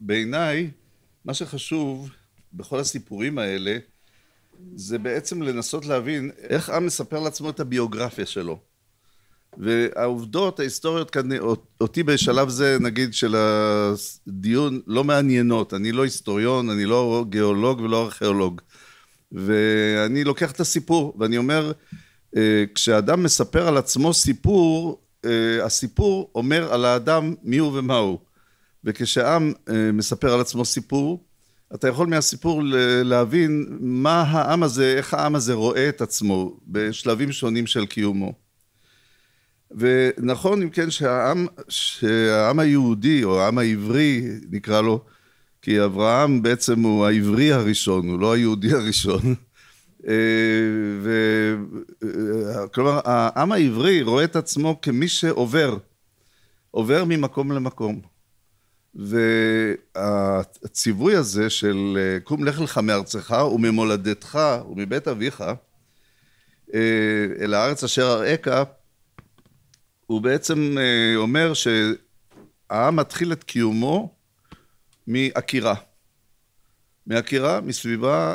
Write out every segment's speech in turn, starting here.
בעיניי, מה שחשוב בכל הסיפורים האלה, זה בעצם לנסות להבין איך עם מספר לעצמו את הביוגרפיה שלו. והעובדות ההיסטוריות כאן, אותי בשלב זה, נגיד, של הדיון, לא מעניינות. אני לא היסטוריון, אני לא גיאולוג ולא ארכיאולוג. ואני לוקח את הסיפור, ואני אומר, אה, כשאדם מספר על עצמו סיפור, אה, הסיפור אומר על האדם מי הוא ומה הוא. וכשעם אה, מספר על עצמו סיפור, אתה יכול מהסיפור להבין מה העם הזה, איך העם הזה רואה את עצמו בשלבים שונים של קיומו. ונכון אם כן שהעם, שהעם היהודי או העם העברי נקרא לו, כי אברהם בעצם הוא העברי הראשון, הוא לא היהודי הראשון. אה, ו... אה, כלומר העם העברי רואה את עצמו כמי שעובר, עובר ממקום למקום. והציווי הזה של אה, קום לך לך מארצך וממולדתך ומבית אביך אה, אל הארץ אשר אראך, הוא בעצם אה, אומר שהעם מתחיל את קיומו מעקירה. מעקירה, מסביבה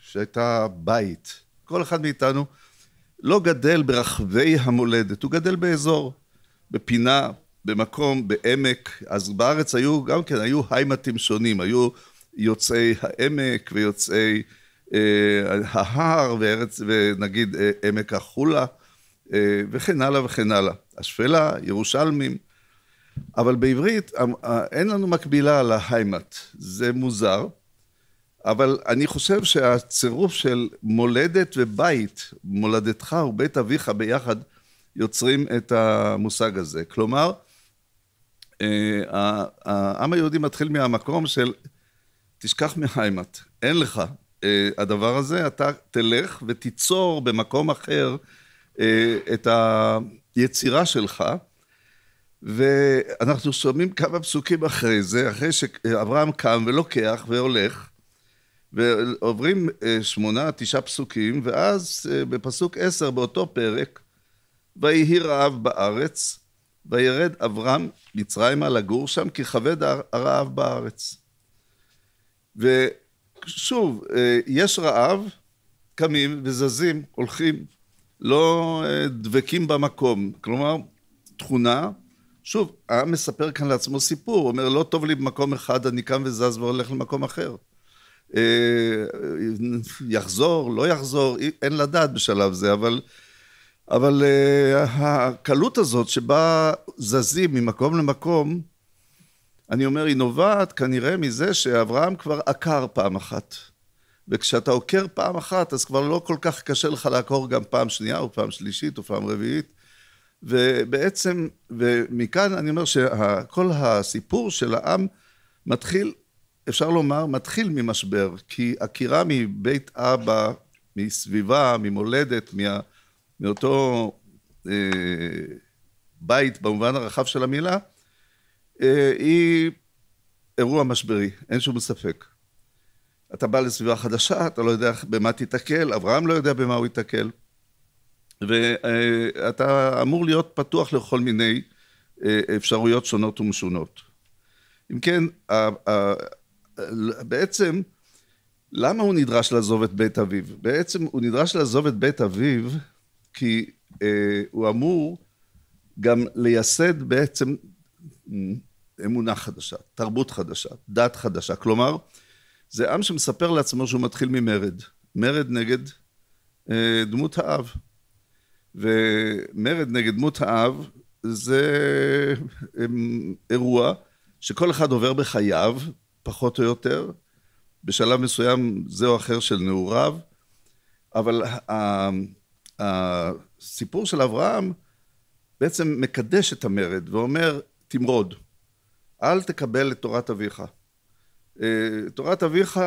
שהייתה בית. כל אחד מאיתנו לא גדל ברחבי המולדת, הוא גדל באזור, בפינה, במקום, בעמק, אז בארץ היו גם כן, היו היימתים שונים, היו יוצאי העמק ויוצאי אה, ההר, וארץ, ונגיד אה, עמק החולה, אה, וכן הלאה וכן הלאה. השפלה, ירושלמים. אבל בעברית אה, אה, אין לנו מקבילה להיימת, זה מוזר, אבל אני חושב שהצירוף של מולדת ובית, מולדתך ובית אביך ביחד, יוצרים את המושג הזה. כלומר, אה, העם היהודי מתחיל מהמקום של, תשכח מהיימת, אין לך אה, הדבר הזה, אתה תלך ותיצור במקום אחר אה, את היצירה שלך. ואנחנו שומעים כמה פסוקים אחרי זה, אחרי שאברהם קם ולוקח והולך, ועוברים שמונה, תשעה פסוקים, ואז בפסוק עשר באותו פרק, ויהי רעב בארץ, וירד אברהם מצרימה לגור שם, כי כבד הרעב בארץ. ושוב, אה, יש רעב, קמים וזזים, הולכים, לא אה, דבקים במקום. כלומר, תכונה, שוב, העם מספר כאן לעצמו סיפור, הוא אומר, לא טוב לי במקום אחד, אני קם וזז והולך למקום אחר. אה, יחזור, לא יחזור, אין לדעת בשלב זה, אבל אבל uh, הקלות הזאת שבה זזים ממקום למקום, אני אומר, היא נובעת כנראה מזה שאברהם כבר עקר פעם אחת. וכשאתה עוקר פעם אחת, אז כבר לא כל כך קשה לך לעקור גם פעם שנייה, או פעם שלישית, או פעם רביעית. ובעצם, ומכאן אני אומר שכל הסיפור של העם מתחיל, אפשר לומר, מתחיל ממשבר, כי עקירה מבית אבא, מסביבה, ממולדת, מה... מאותו אה, בית במובן הרחב של המילה, אה, היא אירוע משברי, אין שום ספק. אתה בא לסביבה חדשה, אתה לא יודע במה תיתקל, אברהם לא יודע במה הוא ייתקל, ואתה אמור להיות פתוח לכל מיני אה, אפשרויות שונות ומשונות. אם כן, בעצם, למה הוא נדרש לעזוב את בית אביו? בעצם הוא נדרש לעזוב את בית אביו כי אה, הוא אמור גם לייסד בעצם אה, אמונה חדשה, תרבות חדשה, דת חדשה. כלומר, זה עם שמספר לעצמו שהוא מתחיל ממרד. מרד נגד אה, דמות האב. ומרד נגד דמות האב זה אה, אירוע שכל אחד עובר בחייו, פחות או יותר, בשלב מסוים זה או אחר של נעוריו, אבל אה, הסיפור של אברהם בעצם מקדש את המרד ואומר, תמרוד, אל תקבל את תורת אביך. אה, תורת אביך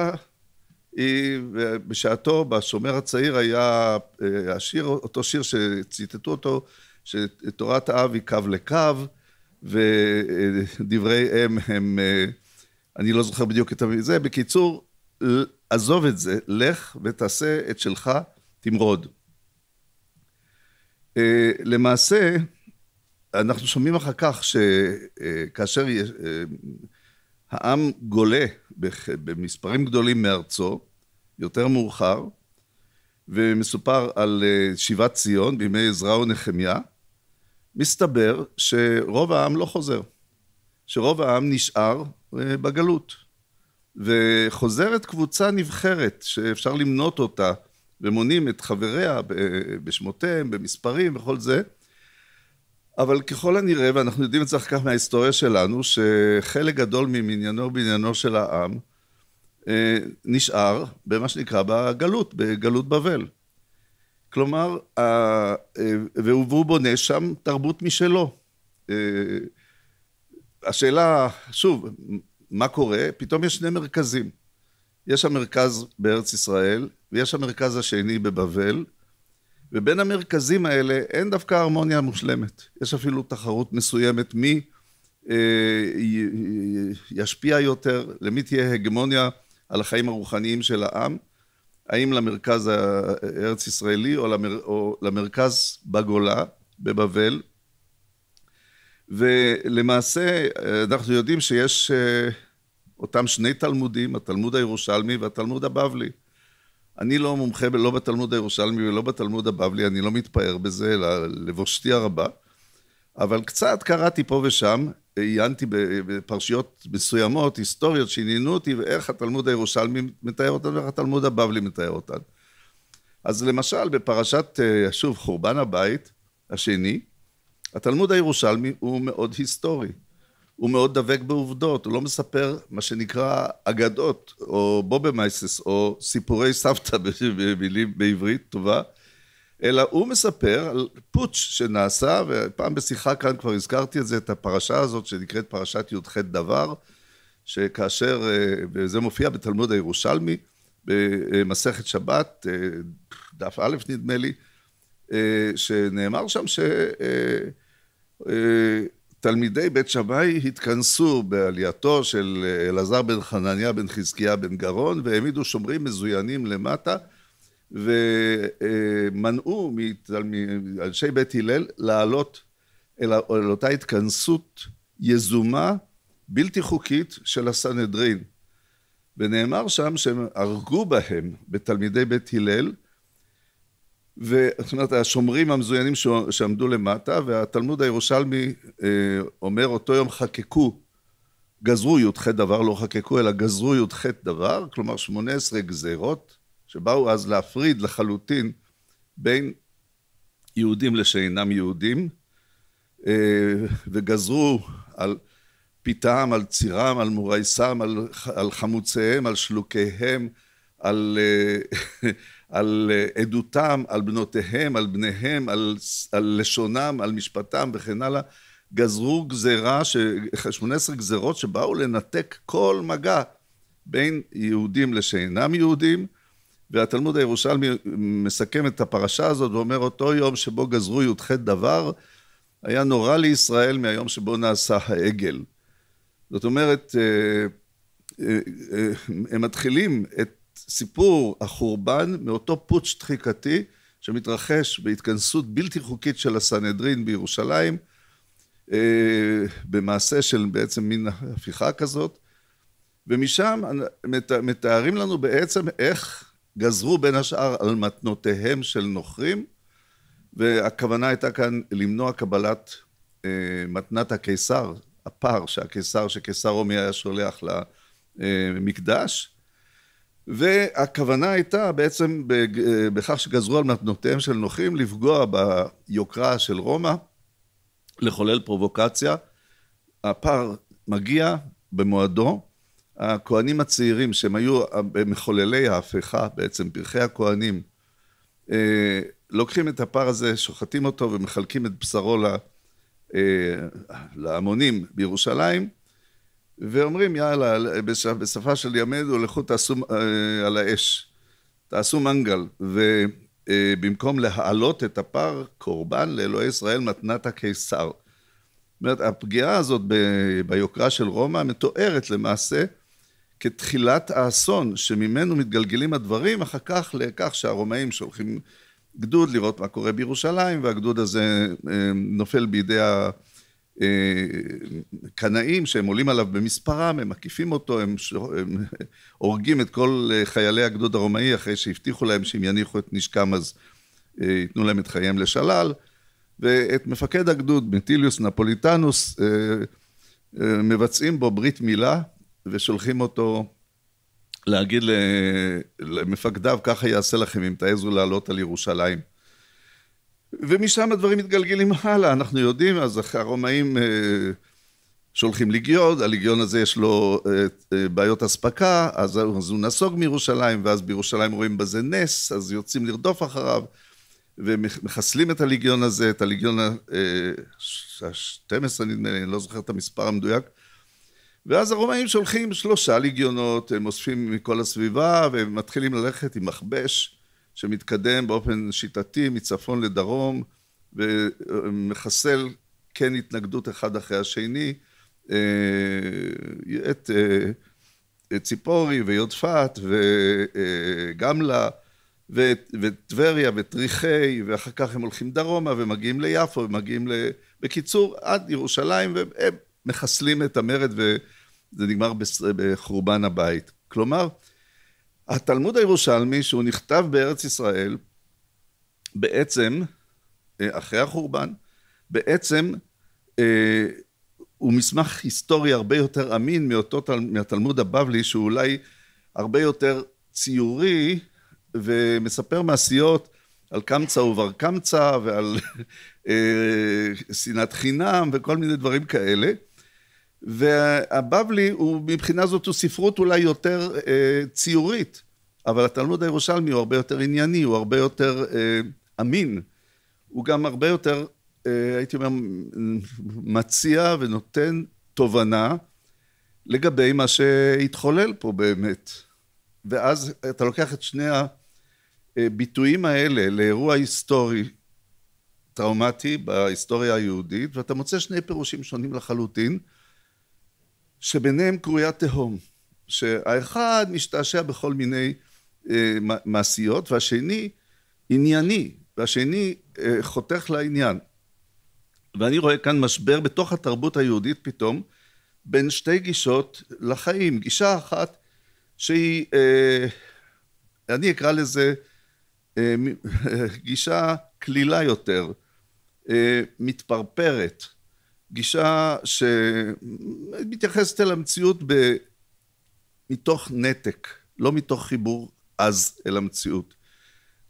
היא בשעתו, בשומר הצעיר היה אה, השיר, אותו שיר שציטטו אותו, שתורת האב היא קו לקו, ודברי אם הם, אה, אני לא זוכר בדיוק את זה. בקיצור, עזוב את זה, לך ותעשה את שלך, תמרוד. אה, למעשה, אנחנו שומעים אחר כך שכאשר אה, אה, העם גולה במספרים גדולים מארצו, יותר מאוחר, ומסופר על שיבת ציון בימי עזרא ונחמיה, מסתבר שרוב העם לא חוזר, שרוב העם נשאר בגלות. וחוזרת קבוצה נבחרת, שאפשר למנות אותה ומונים את חבריה בשמותיהם, במספרים וכל זה. אבל ככל הנראה, ואנחנו יודעים את זה אחר כך מההיסטוריה שלנו, שחלק גדול ממניינו ובניינו של העם אה, נשאר במה שנקרא בגלות, בגלות בבל. כלומר, אה, והוא בונה שם תרבות משלו. אה, השאלה, שוב, מה קורה? פתאום יש שני מרכזים. יש המרכז בארץ ישראל, ויש המרכז השני בבבל, ובין המרכזים האלה אין דווקא הרמוניה מושלמת. יש אפילו תחרות מסוימת מי אה, ישפיע יותר, למי תהיה הגמוניה על החיים הרוחניים של העם, האם למרכז הארץ ישראלי או, למר, או למרכז בגולה, בבבל. ולמעשה אנחנו יודעים שיש אה, אותם שני תלמודים, התלמוד הירושלמי והתלמוד הבבלי. אני לא מומחה, לא בתלמוד הירושלמי ולא בתלמוד הבבלי, אני לא מתפאר בזה, אלא לבושתי הרבה. אבל קצת קראתי פה ושם, עיינתי בפרשיות מסוימות, היסטוריות, שעניינו אותי, ואיך התלמוד הירושלמי מתאר אותן ואיך התלמוד הבבלי מתאר אותן. אז למשל, בפרשת, אה, שוב, חורבן הבית השני, התלמוד הירושלמי הוא מאוד היסטורי. הוא מאוד דבק בעובדות, הוא לא מספר מה שנקרא אגדות, או בובמייסס, או סיפורי סבתא במילים בעברית טובה, אלא הוא מספר על פוטש שנעשה, ופעם בשיחה כאן כבר הזכרתי את זה, את הפרשה הזאת שנקראת פרשת י"ח דבר, שכאשר, אה, וזה מופיע בתלמוד הירושלמי, במסכת שבת, אה, דף א' נדמה לי, אה, שנאמר שם ש... תלמידי בית שמאי התכנסו בעלייתו של אה, אלעזר בן חנניה בן חזקיה בן גרון והעמידו שומרים מזוינים למטה ומנעו מאנשי בית הלל לעלות אל אותה התכנסות יזומה בלתי חוקית של הסנהדרין ונאמר שם שהם הרגו בהם בתלמידי בית הלל זאת אומרת, השומרים המזוינים שעמדו למטה, והתלמוד הירושלמי אה, אומר, אותו יום חקקו, גזרו י"ח דבר, לא חקקו, אלא גזרו י"ח דבר, כלומר 18 גזרות, שבאו אז להפריד לחלוטין בין יהודים לשאינם יהודים, אה, וגזרו על פיתם, על צירם, על מורייסם, על, על חמוציהם, על שלוקיהם, על... אה, על אה, עדותם, על בנותיהם, על בניהם, על, על לשונם, על משפטם וכן הלאה. גזרו גזירה, ש... 18 גזרות שבאו לנתק כל מגע בין יהודים לשאינם יהודים, והתלמוד הירושלמי מסכם את הפרשה הזאת ואומר, אותו יום שבו גזרו י"ח דבר, היה נורא לישראל מהיום שבו נעשה העגל. זאת אומרת, אה, אה, הם מתחילים את סיפור החורבן מאותו פוטש דחיקתי שמתרחש בהתכנסות בלתי חוקית של הסנהדרין בירושלים, אה, במעשה של בעצם מין הפיכה כזאת, ומשם מתארים לנו בעצם איך גזרו בין השאר על מתנותיהם של נוכרים, והכוונה הייתה כאן למנוע קבלת אה, מתנת הקיסר, הפר שהקיסר, שקיסר רומי היה שולח למקדש, והכוונה הייתה בעצם בכך שגזרו על מתנותיהם של נוחים לפגוע ביוקרה של רומא, לחולל פרובוקציה. הפר מגיע במועדו, הכוהנים הצעירים שהם היו מחוללי ההפיכה, בעצם פרחי הכוהנים, אה, לוקחים את הפר הזה, שוחטים אותו ומחלקים את בשרו אה, להמונים בירושלים. ואומרים, יאללה, בשפה של ימינו, לכו תעשו אה, על האש, תעשו מנגל. ובמקום אה, להעלות את הפר, קורבן לאלוהי ישראל מתנת הקיסר. זאת אומרת, הפגיעה הזאת ב... ביוקרה של רומא מתוארת למעשה כתחילת האסון שממנו מתגלגלים הדברים, אחר כך לכך שהרומאים שולחים גדוד לראות מה קורה בירושלים, והגדוד הזה אה, נופל בידי ה... אה, קנאים שהם עולים עליו במספרם, הם מקיפים אותו, הם, הם הורגים את כל אה, חיילי הגדוד הרומאי אחרי שהבטיחו להם שאם יניחו את נשקם אז אה, ייתנו להם את חייהם לשלל, ואת מפקד הגדוד, מטיליוס נפוליטנוס, מבצעים בו ברית מילה ושולחים אותו להגיד למפקדיו, ככה יעשה לכם אם תעזו לעלות על ירושלים. ומשם הדברים מתגלגלים הלאה, אנחנו יודעים, אז הרומאים אה, שולחים ליגיון, הליגיון הזה יש לו אה, אה, בעיות אספקה, אז, הוא נסוג מירושלים, ואז בירושלים רואים בזה נס, אז יוצאים לרדוף אחריו, ומחסלים את הליגיון הזה, את הליגיון ה-12 נדמה לי, אני לא זוכר את המספר המדויק, ואז הרומאים שולחים שלושה ליגיונות, הם אוספים מכל הסביבה, והם מתחילים ללכת עם מכבש שמתקדם באופן שיטתי מצפון לדרום ומחסל כן התנגדות אחד אחרי השני אה, אה, את ציפורי ויודפת וגמלה אה, וטבריה וטריחי ואחר כך הם הולכים דרומה ומגיעים ליפו ומגיעים ל... בקיצור עד ירושלים והם מחסלים את המרד וזה נגמר בחורבן הבית. כלומר התלמוד הירושלמי, שהוא נכתב בארץ ישראל, בעצם, אה, אחרי החורבן, בעצם אה, הוא מסמך היסטורי הרבה יותר אמין מאותו, מהתלמוד הבבלי, שהוא אולי הרבה יותר ציורי, ומספר מעשיות על קמצא ובר קמצא ועל אה, שנאת חינם וכל מיני דברים כאלה. והבבלי הוא מבחינה זאת הוא ספרות אולי יותר אה, ציורית, אבל התלמוד הירושלמי הוא הרבה יותר ענייני, הוא הרבה יותר אה, אמין, הוא גם הרבה יותר, אה, הייתי אומר, מציע ונותן תובנה לגבי מה שהתחולל פה באמת. ואז אתה לוקח את שני הביטויים אה, האלה לאירוע היסטורי טראומטי בהיסטוריה היהודית, ואתה מוצא שני פירושים שונים לחלוטין. שביניהם קרויה תהום, שהאחד משתעשע בכל מיני אה, מעשיות והשני ענייני, והשני אה, חותך לעניין. ואני רואה כאן משבר בתוך התרבות היהודית פתאום בין שתי גישות לחיים. גישה אחת שהיא, אה, אני אקרא לזה אה, גישה קלילה יותר, אה, מתפרפרת. גישה שמתייחסת אל המציאות ב... מתוך נתק, לא מתוך חיבור עז אל המציאות.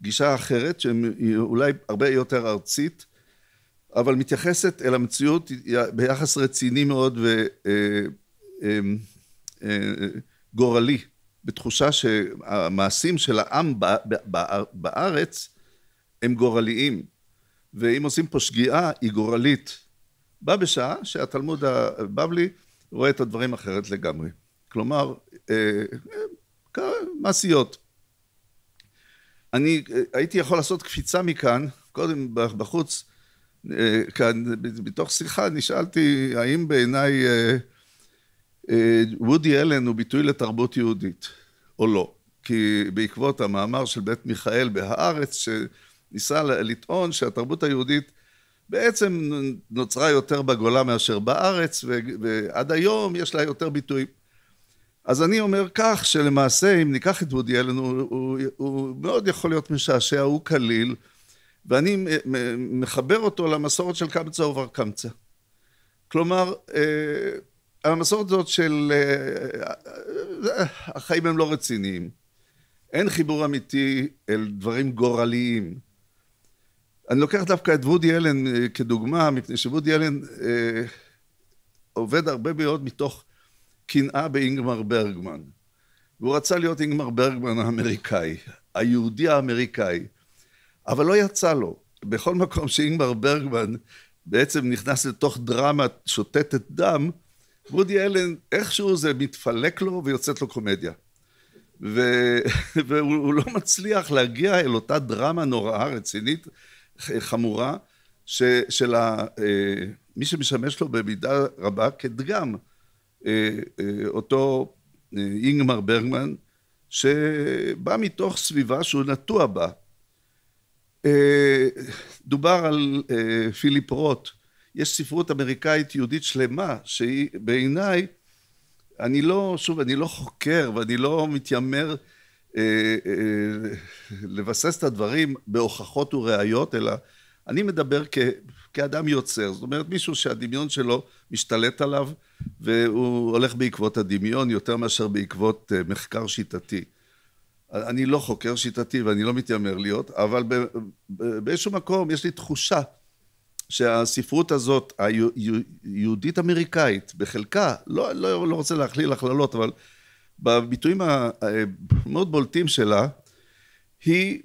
גישה אחרת, שהיא אולי הרבה יותר ארצית, אבל מתייחסת אל המציאות ביחס רציני מאוד וגורלי, אה, אה, אה, בתחושה שהמעשים של העם בארץ הם גורליים, ואם עושים פה שגיאה, היא גורלית. בא בשעה שהתלמוד הבבלי רואה את הדברים אחרת לגמרי. כלומר, אה, אה, אה, מעשיות. אני הייתי יכול לעשות קפיצה מכאן, קודם בחוץ, כאן, בתוך שיחה, נשאלתי האם בעיניי וודי אלן הוא ביטוי לתרבות יהודית, או לא. כי בעקבות המאמר של בית מיכאל ב"הארץ", שניסה לטעון שהתרבות היהודית בעצם נוצרה יותר בגולה מאשר בארץ, ועד היום יש לה יותר ביטויים. אז אני אומר כך, שלמעשה, אם ניקח את וודי אלן, הוא, הוא, הוא מאוד יכול להיות משעשע, הוא קליל, ואני מחבר אותו למסורת של קמצא ובר קמצא. כלומר, אה, המסורת הזאת של אה, אה, החיים הם לא רציניים. אין חיבור אמיתי אל דברים גורליים. אני לוקח דווקא את וודי אלן אה, כדוגמה, מפני שוודי אלן אה, עובד הרבה מאוד מתוך קנאה באינגמר ברגמן. והוא רצה להיות אינגמר ברגמן האמריקאי, היהודי האמריקאי, אבל לא יצא לו. בכל מקום שאינגמר ברגמן בעצם נכנס לתוך דרמה שותתת דם, וודי אלן, איכשהו זה מתפלק לו ויוצאת לו קומדיה. ו... והוא לא מצליח להגיע אל אותה דרמה נוראה רצינית חמורה ש, של ה, אה, מי שמשמש לו במידה רבה כדגם, אה, אה, אותו אינגמר ברגמן, שבא מתוך סביבה שהוא נטוע בה. דובר על פיליפ רוט, יש ספרות אמריקאית יהודית שלמה, שהיא בעיניי, אני לא, שוב, אני לא חוקר ואני לא מתיימר אה, אה, לבסס את הדברים בהוכחות וראיות, אלא אני מדבר כ, כאדם יוצר, זאת אומרת מישהו שהדמיון שלו משתלט עליו והוא הולך בעקבות הדמיון יותר מאשר בעקבות אה, מחקר שיטתי. אני לא חוקר שיטתי ואני לא מתיימר להיות, אבל באיזשהו מקום יש לי תחושה שהספרות הזאת, היהודית-אמריקאית, בחלקה, לא, לא, לא רוצה להכליל הכללות, אבל בביטויים המאוד אה, בולטים שלה, היא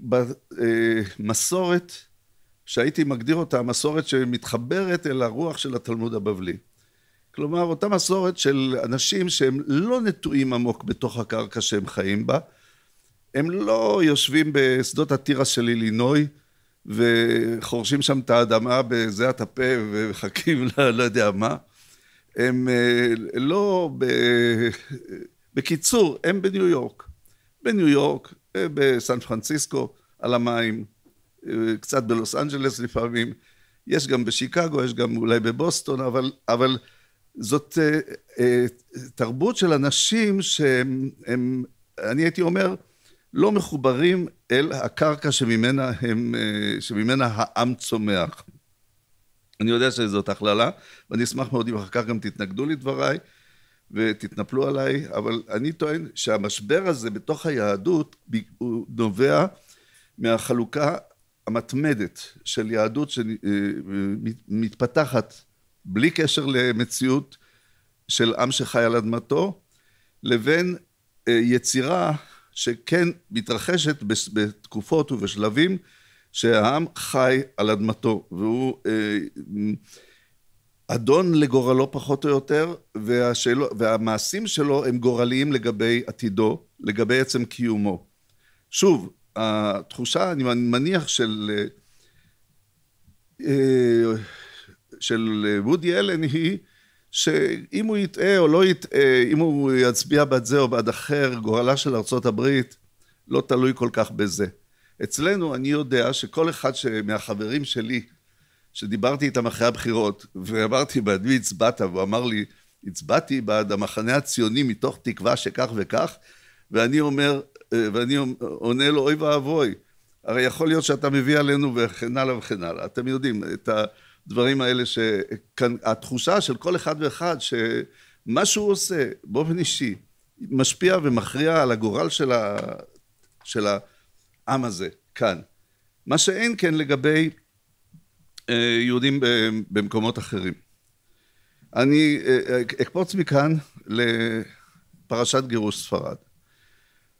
במסורת שהייתי מגדיר אותה, המסורת שמתחברת אל הרוח של התלמוד הבבלי. כלומר, אותה מסורת של אנשים שהם לא נטועים עמוק בתוך הקרקע שהם חיים בה, הם לא יושבים בשדות התירס של אילינוי וחורשים שם את האדמה בזיעת הפה ומחכים לא, לא יודע מה. הם אה, לא בקיצור, הם בניו יורק. בניו יורק, אה, בסן פרנסיסקו, על המים, אה, קצת בלוס אנג'לס לפעמים, יש גם בשיקגו, יש גם אולי בבוסטון, אבל, אבל זאת uh, uh, תרבות של אנשים שהם, הם, אני הייתי אומר, לא מחוברים אל הקרקע שממנה, הם, uh, שממנה העם צומח. אני יודע שזאת הכללה, ואני אשמח מאוד אם אחר כך גם תתנגדו לדבריי, ותתנפלו עליי, אבל אני טוען שהמשבר הזה בתוך היהדות הוא נובע מהחלוקה המתמדת של יהדות שמתפתחת אה, בלי קשר למציאות של עם שחי על אדמתו, לבין אה, יצירה שכן מתרחשת בתקופות ובשלבים שהעם חי על אדמתו, והוא אה, אדון לגורלו פחות או יותר, והשאל... והמעשים שלו הם גורליים לגבי עתידו, לגבי עצם קיומו. שוב, התחושה, אני מניח, של, אה, של וודי אלן היא שאם הוא יטעה או לא יטעה, אם הוא יצביע בעד זה או בעד אחר, גורלה של ארצות הברית לא תלוי כל כך בזה. אצלנו אני יודע שכל אחד מהחברים שלי שדיברתי איתם אחרי הבחירות, ואמרתי, בעד מי הצבעת? והוא אמר לי, הצבעתי בעד המחנה הציוני מתוך תקווה שכך וכך, ואני אומר, אה, ואני עונה לו, אוי ואבוי, הרי יכול להיות שאתה מביא עלינו וכן הלאה וכן הלאה. אתם יודעים, את הדברים האלה, שכאן, התחושה של כל אחד ואחד, שמה שהוא עושה באופן אישי, משפיע ומכריע על הגורל של, ה... של העם הזה, כאן. מה שאין כן לגבי אה, יהודים אה, במקומות אחרים. אני אה, אקפוץ מכאן לפרשת גירוש ספרד,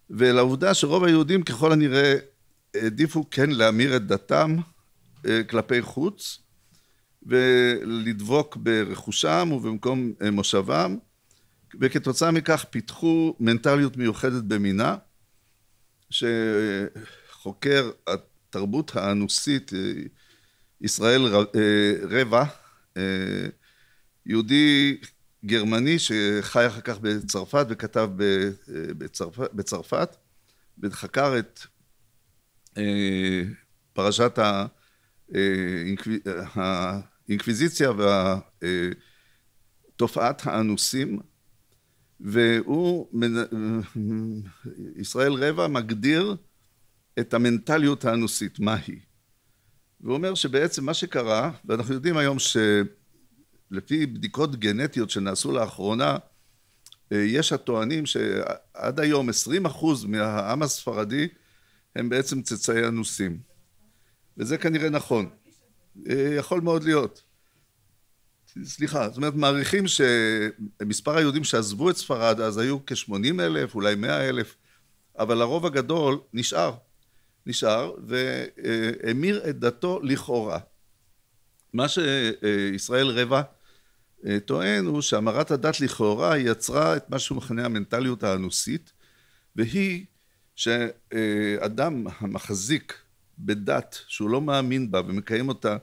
ולעובדה שרוב היהודים ככל הנראה העדיפו כן להמיר את דתם כלפי חוץ, ולדבוק ברכושם ובמקום מושבם, וכתוצאה מכך פיתחו מנטליות מיוחדת במינה, שחוקר התרבות האנוסית ישראל אה, רבע, אה, יהודי גרמני שחי אחר כך בצרפת וכתב אה, בצרפת, וחקר את פרשת האינקוויזיציה ותופעת האנוסים והוא, ישראל רבע מגדיר את המנטליות האנוסית, מה היא. והוא אומר שבעצם מה שקרה, ואנחנו יודעים היום שלפי בדיקות גנטיות שנעשו לאחרונה, אה, יש הטוענים שעד היום 20 אחוז מהעם הספרדי הם בעצם צאצאי אנוסים. וזה כנראה נכון. אה, יכול מאוד להיות. סליחה, זאת אומרת, מעריכים שמספר היהודים שעזבו את ספרד אז היו כ-80 אלף, אולי 100 אלף, אבל הרוב הגדול נשאר. נשאר והמיר את דתו לכאורה. מה שישראל רבע אה, טוען הוא שהמרת הדת לכאורה יצרה את מה שהוא מכנה המנטליות האנוסית והיא שאדם המחזיק בדת שהוא לא מאמין בה ומקיים אותה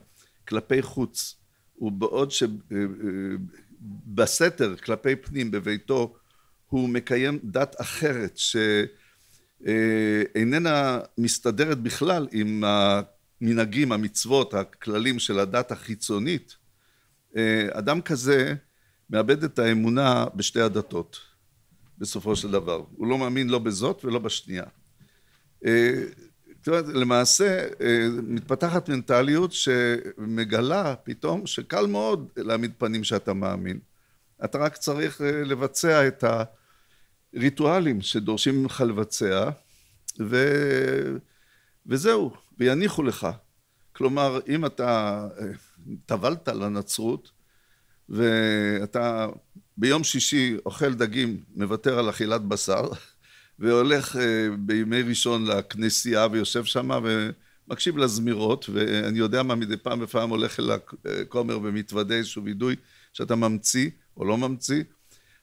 כלפי חוץ ובעוד שבסתר אה, אה, כלפי פנים בביתו הוא מקיים דת אחרת ש... אה, איננה מסתדרת בכלל עם המנהגים, המצוות, הכללים של הדת החיצונית, אה, אדם כזה מאבד את האמונה בשתי הדתות, בסופו של דבר. הוא לא מאמין לא בזאת ולא בשנייה. אה, למעשה מתפתחת מנטליות שמגלה פתאום שקל מאוד להעמיד פנים שאתה מאמין. אתה רק צריך לבצע את ה... ריטואלים שדורשים ממך לבצע, ו... וזהו, ויניחו לך. כלומר, אם אתה אה, טבלת לנצרות, ואתה ביום שישי אוכל דגים, מוותר על אכילת בשר, והולך אה, בימי ראשון לכנסייה ויושב שם ומקשיב לזמירות, ואני יודע מה, מדי פעם בפעם הולך אל הכומר אה, ומתוודה איזשהו וידוי שאתה ממציא או לא ממציא,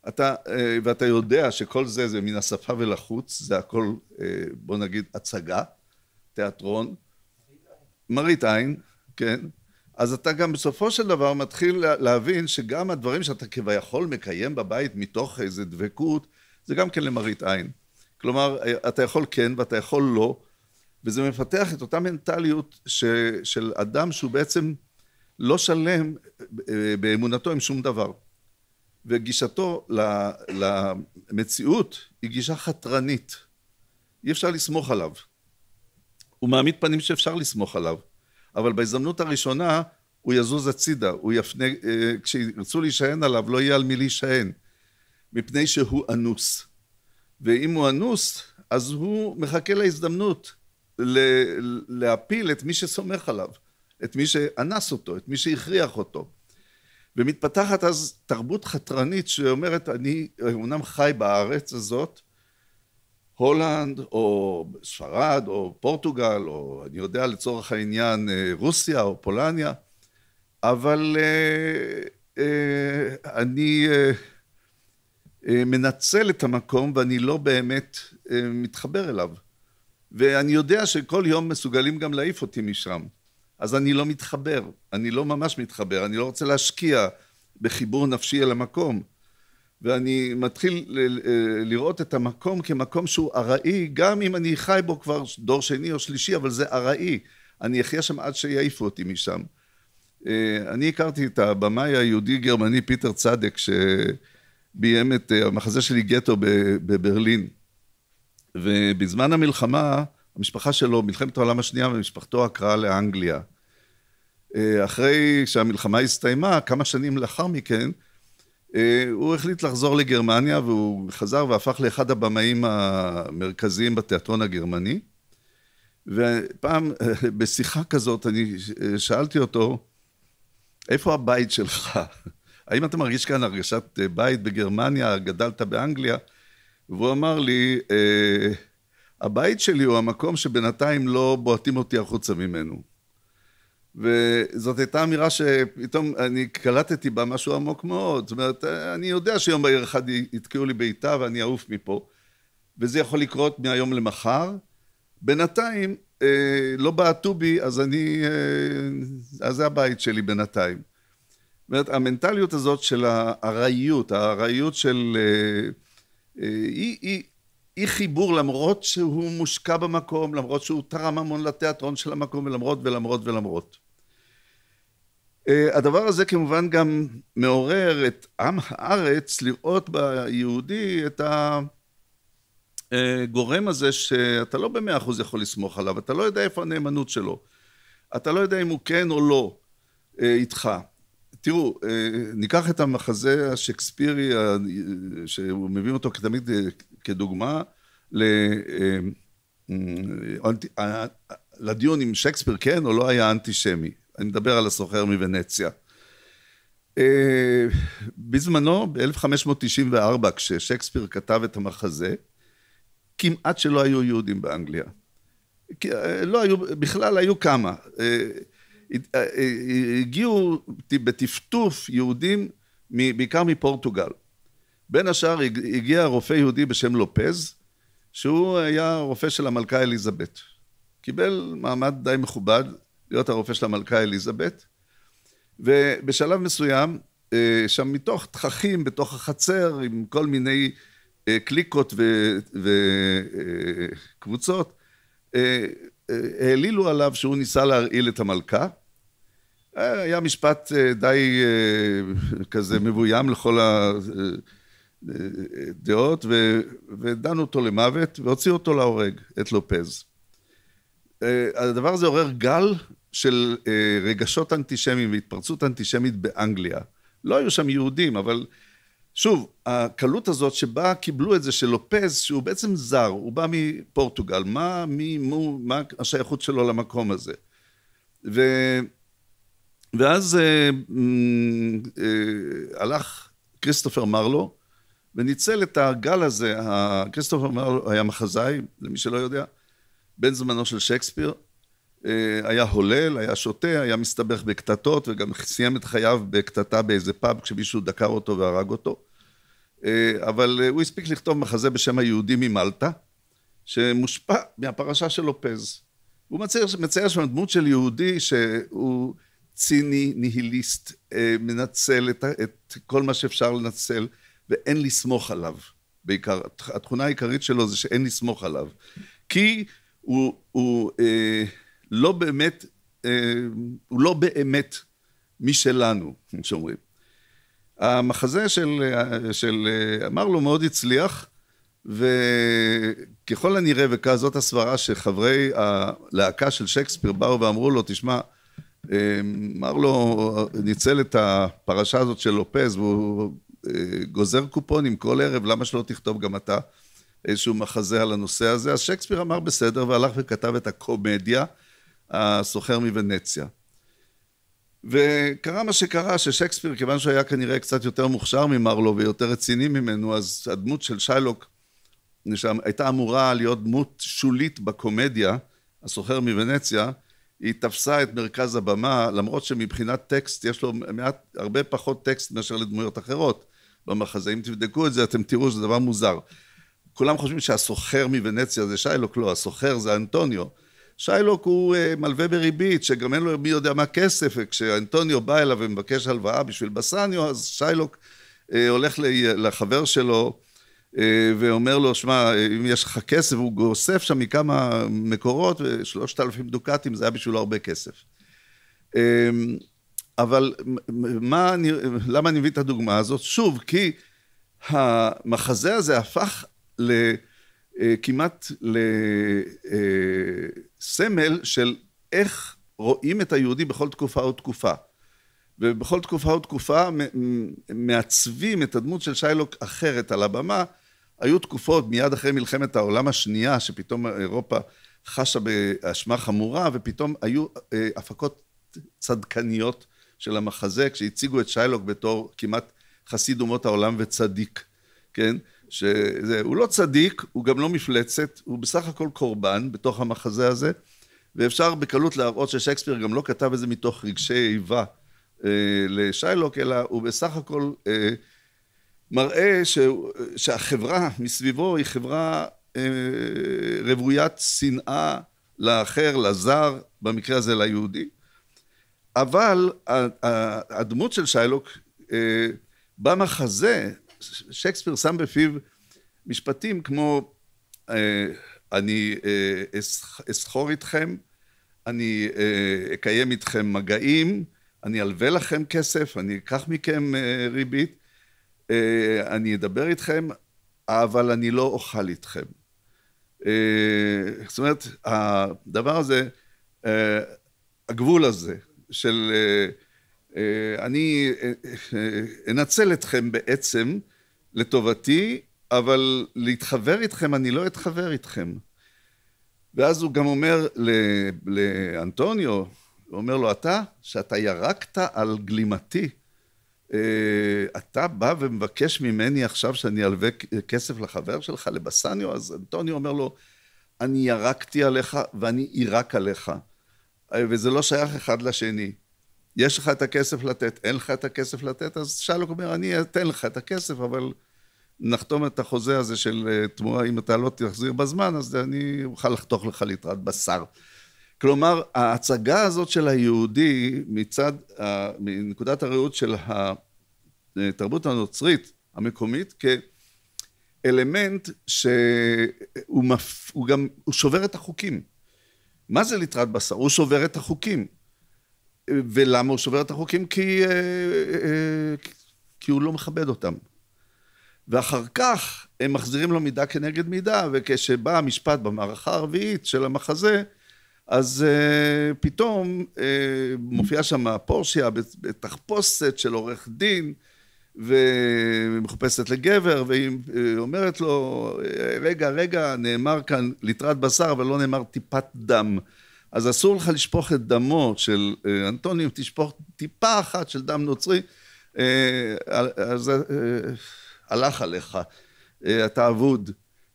אתה, אה, ואתה יודע שכל זה זה מן השפה ולחוץ, זה הכל, אה, בוא נגיד, הצגה, תיאטרון, מראית עין, כן? אז אתה גם בסופו של דבר מתחיל להבין שגם הדברים שאתה כביכול מקיים בבית מתוך איזה דבקות, זה גם כן למראית עין. כלומר, אה, אתה יכול כן ואתה יכול לא, וזה מפתח את אותה מנטליות ש, של אדם שהוא בעצם לא שלם באמונתו עם שום דבר. וגישתו למציאות היא גישה חתרנית. אי אפשר לסמוך עליו. הוא מעמיד פנים שאפשר לסמוך עליו, אבל בהזדמנות הראשונה הוא יזוז הצידה, הוא יפנה, אה, כשירצו להישען עליו לא יהיה על מי להישען, מפני שהוא אנוס. ואם הוא אנוס, אז הוא מחכה להזדמנות להפיל את מי שסומך עליו, את מי שאנס אותו, את מי שהכריח אותו. ומתפתחת אז תרבות חתרנית שאומרת, אני אמנם חי בארץ הזאת, הולנד או ספרד או פורטוגל או אני יודע לצורך העניין אה, רוסיה או פולניה, אבל אה, אה, אני אה, אה מנצל את המקום ואני לא באמת אה, מתחבר אליו. ואני יודע שכל יום מסוגלים גם להעיף אותי משם. אז אני לא מתחבר, אני לא ממש מתחבר, אני לא רוצה להשקיע בחיבור נפשי אל המקום. ואני מתחיל אה, לראות את המקום כמקום שהוא ארעי, גם אם אני חי בו כבר דור שני או שלישי, אבל זה ארעי. אני אחיה שם עד שיעיפו אותי משם. אה, אני הכרתי את הבמאי היהודי-גרמני פיטר צדק, שביים את אה, המחזה שלי גטו בברלין. ובזמן המלחמה, המשפחה שלו, מלחמת העולם השנייה ומשפחתו עקרה לאנגליה. אה, אחרי שהמלחמה הסתיימה, כמה שנים לאחר מכן, אה, הוא החליט לחזור לגרמניה והוא חזר והפך לאחד הבמאים המרכזיים בתיאטרון הגרמני. ופעם בשיחה כזאת אני שאלתי אותו, איפה הבית שלך? האם אתה מרגיש כאן הרגשת בית בגרמניה, גדלת באנגליה? והוא אמר לי, אה, הבית שלי הוא המקום שבינתיים לא בועטים אותי החוצה ממנו. וזאת הייתה אמירה שפתאום אני קלטתי בה משהו עמוק מאוד. זאת אומרת, אני יודע שיום בהיר אחד יתקעו לי בעיטה ואני אעוף מפה. וזה יכול לקרות מהיום למחר. בינתיים, אה, לא בעטו בי, אז אני... אה, אז זה הבית שלי בינתיים. זאת אומרת, המנטליות הזאת של הארעיות, הארעיות של... אה, אה, היא, היא אי חיבור למרות שהוא מושקע במקום, למרות שהוא תרם המון לתיאטרון של המקום ולמרות ולמרות ולמרות. אה, הדבר הזה כמובן גם מעורר את עם הארץ לראות ביהודי את הגורם אה, הזה שאתה לא במאה אחוז יכול לסמוך עליו, אתה לא יודע איפה הנאמנות שלו, אתה לא יודע אם הוא כן או לא אה, איתך. תראו, ניקח את המחזה השקספירי, שהוא מביא אותו כתמיד כדוגמה ל... אה, אה, אה, לדיון אם שייקספיר כן או לא היה אנטישמי. אני מדבר על הסוחר מוונציה. בזמנו, ב-1594, כששייקספיר כתב את המחזה, כמעט שלא היו יהודים באנגליה. לא היו, בכלל היו כמה. הגיעו בטפטוף יהודים, בעיקר מפורטוגל. בין השאר הגיע רופא יהודי בשם לופז, שהוא היה רופא של המלכה אליזבת. קיבל מעמד די מכובד להיות הרופא של המלכה אליזבת, ובשלב מסוים, אה, שם מתוך תככים, בתוך החצר, עם כל מיני אה, קליקות וקבוצות, אה, העלילו עליו שהוא ניסה להרעיל את המלכה. היה משפט די כזה מבוים לכל דעות, ו, ודנו אותו למוות, והוציאו אותו להורג, את לופז. אה, הדבר הזה עורר גל של אה, רגשות אנטישמיים והתפרצות אנטישמית באנגליה. לא היו שם יהודים, אבל שוב, הקלות הזאת שבה קיבלו את זה של לופז, שהוא בעצם זר, הוא בא מפורטוגל, מה, מי, מו, מה השייכות שלו למקום הזה? ו... ואז אה, אה, הלך כריסטופר מרלו, וניצל את הגל הזה, כריסטופר מרלו היה מחזאי, למי שלא יודע, בן זמנו של שייקספיר, אה, היה הולל, היה שותה, היה מסתבך בקטטות, וגם סיים את חייו בקטטה באיזה פאב, כשמישהו דקר אותו והרג אותו. אה, אבל אה, הוא הספיק לכתוב מחזה בשם היהודי ממלטה, שמושפע מהפרשה של לופז. הוא מצייר, מצייר שם דמות של יהודי שהוא ציני, ניהיליסט, מנצל את, את כל מה שאפשר לנצל. ואין לסמוך עליו בעיקר. התכונה העיקרית שלו זה שאין לסמוך עליו. כי הוא, הוא אה, לא באמת, אה, הוא לא באמת משלנו, כמו שאומרים. המחזה של, של אמרלו מאוד הצליח, וככל הנראה, וכזאת הסברה שחברי הלהקה של שייקספיר באו ואמרו לו, תשמע, אה, מרלו ניצל את הפרשה הזאת של לופז, והוא גוזר קופונים כל ערב, למה שלא תכתוב גם אתה איזשהו מחזה על הנושא הזה? אז שייקספיר אמר בסדר, והלך וכתב את הקומדיה, הסוחר מוונציה. וקרה מה שקרה, ששייקספיר, כיוון שהוא היה כנראה קצת יותר מוכשר ממרלו ויותר רציני ממנו, אז הדמות של שיילוק הייתה אמורה להיות דמות שולית בקומדיה, הסוחר מוונציה, היא תפסה את מרכז הבמה, למרות שמבחינת טקסט יש לו מעט, הרבה פחות טקסט מאשר לדמויות אחרות. במחזה. אם תבדקו את זה, אתם תראו שזה דבר מוזר. כולם חושבים שהסוחר מוונציה זה שיילוק, לא, הסוחר זה אנטוניו. שיילוק הוא אה, מלווה בריבית, שגם אין לו מי יודע מה כסף, וכשאנטוניו בא אליו ומבקש הלוואה בשביל בסניו, אז שיילוק אה, הולך לחבר שלו אה, ואומר לו, שמע, אם יש לך כסף, הוא אוסף שם מכמה מקורות, ושלושת אלפים דוקטים זה היה בשבילו הרבה כסף. אמ, אבל מה אני, למה אני מביא את הדוגמה הזאת? שוב, כי המחזה הזה הפך ל, אה, כמעט לסמל אה, של איך רואים את היהודי בכל תקופה או תקופה. ובכל תקופה או תקופה מעצבים את הדמות של שיילוק אחרת על הבמה. היו תקופות מיד אחרי מלחמת העולם השנייה, שפתאום אירופה חשה באשמה חמורה, ופתאום היו אה, הפקות צדקניות של המחזה, כשהציגו את שיילוק בתור כמעט חסיד אומות העולם וצדיק, כן? שהוא לא צדיק, הוא גם לא מפלצת, הוא בסך הכל קורבן בתוך המחזה הזה, ואפשר בקלות להראות ששייקספיר גם לא כתב את זה מתוך רגשי איבה אה, לשיילוק, אלא הוא בסך הכל אה, מראה ש, שהחברה מסביבו היא חברה אה, רוויית שנאה לאחר, לזר, במקרה הזה ליהודי, אבל הדמות של שיילוק, אה, במחזה, שייקספיר שם בפיו משפטים כמו, אה, אני אה, אסחור איתכם, אני אקיים איתכם מגעים, אני אלווה לכם כסף, אני אקח מכם ריבית, אני אדבר איתכם, אבל אני לא אוכל איתכם. זאת אומרת, הדבר הזה, הגבול הזה, של אה, אה, אני אה, אנצל אתכם בעצם לטובתי, אבל להתחבר איתכם, אני לא אתחבר איתכם. ואז הוא גם אומר לאנטוניו, הוא אומר לו, אתה, שאתה ירקת על גלימתי, אתה בא ומבקש ממני עכשיו שאני אלווה כסף לחבר שלך, לבסניו, אז אנטוניו אומר לו, אני ירקתי עליך ואני עירק עליך. וזה לא שייך אחד לשני. יש לך את הכסף לתת, אין לך את הכסף לתת, אז שלוק אומר, אני אתן לך את הכסף, אבל נחתום את החוזה הזה של אה, תמורה, אם אתה לא תחזיר בזמן, אז אני אוכל לחתוך לך ליטרת בשר. כלומר, ההצגה הזאת של היהודי מצד, מנקודת הראות של התרבות הנוצרית המקומית, כאלמנט שהוא מפ... הוא גם, הוא שובר את החוקים. מה זה ליטרת בשר? הוא שובר את החוקים. ולמה הוא שובר את החוקים? כי, אה, אה, אה, כי הוא לא מכבד אותם. ואחר כך הם מחזירים לו מידה כנגד מידה, וכשבא המשפט במערכה הרביעית של המחזה, אז uh, פתאום uh, מופיעה שם הפורשיה בתחפושת של עורך דין, ומחופשת לגבר, והיא אה, אומרת לו, אה, רגע, רגע, נאמר כאן ליטרת בשר, אבל לא נאמר טיפת דם. אז אסור לך לשפוך את דמו של אה, אנטוניו, תשפוך טיפה אחת של דם נוצרי, אז הלך עליך, אתה אבוד.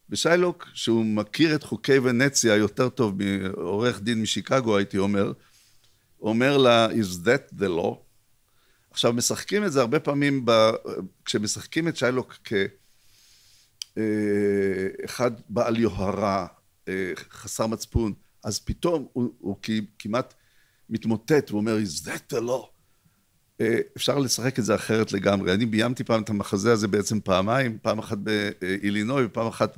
ושיילוק, שהוא מכיר את חוקי ונציה יותר טוב מעורך דין משיקגו, הייתי אומר, אומר לה, is that the law? עכשיו, משחקים את זה הרבה פעמים, ב... כשמשחקים את שיילוק כאחד אה, בעל יוהרה, אה, חסר מצפון, אז פתאום הוא, הוא כמעט מתמוטט ואומר, is that the law? אה, אפשר לשחק את זה אחרת לגמרי. אני ביימתי פעם את המחזה הזה בעצם פעמיים, פעם אחת באילינוי ופעם אחת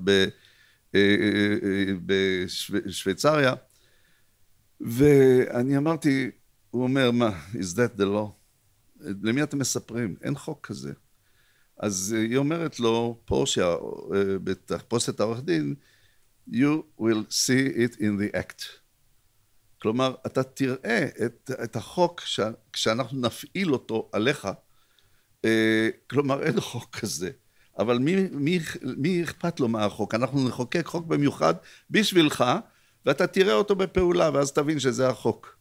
בשוויצריה, ואני אמרתי, הוא אומר, מה, is that the law? למי אתם מספרים? אין חוק כזה. אז אה, היא אומרת לו, פורשיה, אה, בתחפושת העורך דין, you will see it in the act. כלומר, אתה תראה את, את החוק ש, כשאנחנו נפעיל אותו עליך, אה, כלומר, אין חוק כזה. אבל מי, מי, מי אכפת לו מהחוק? אנחנו נחוקק חוק במיוחד בשבילך, ואתה תראה אותו בפעולה, ואז תבין שזה החוק.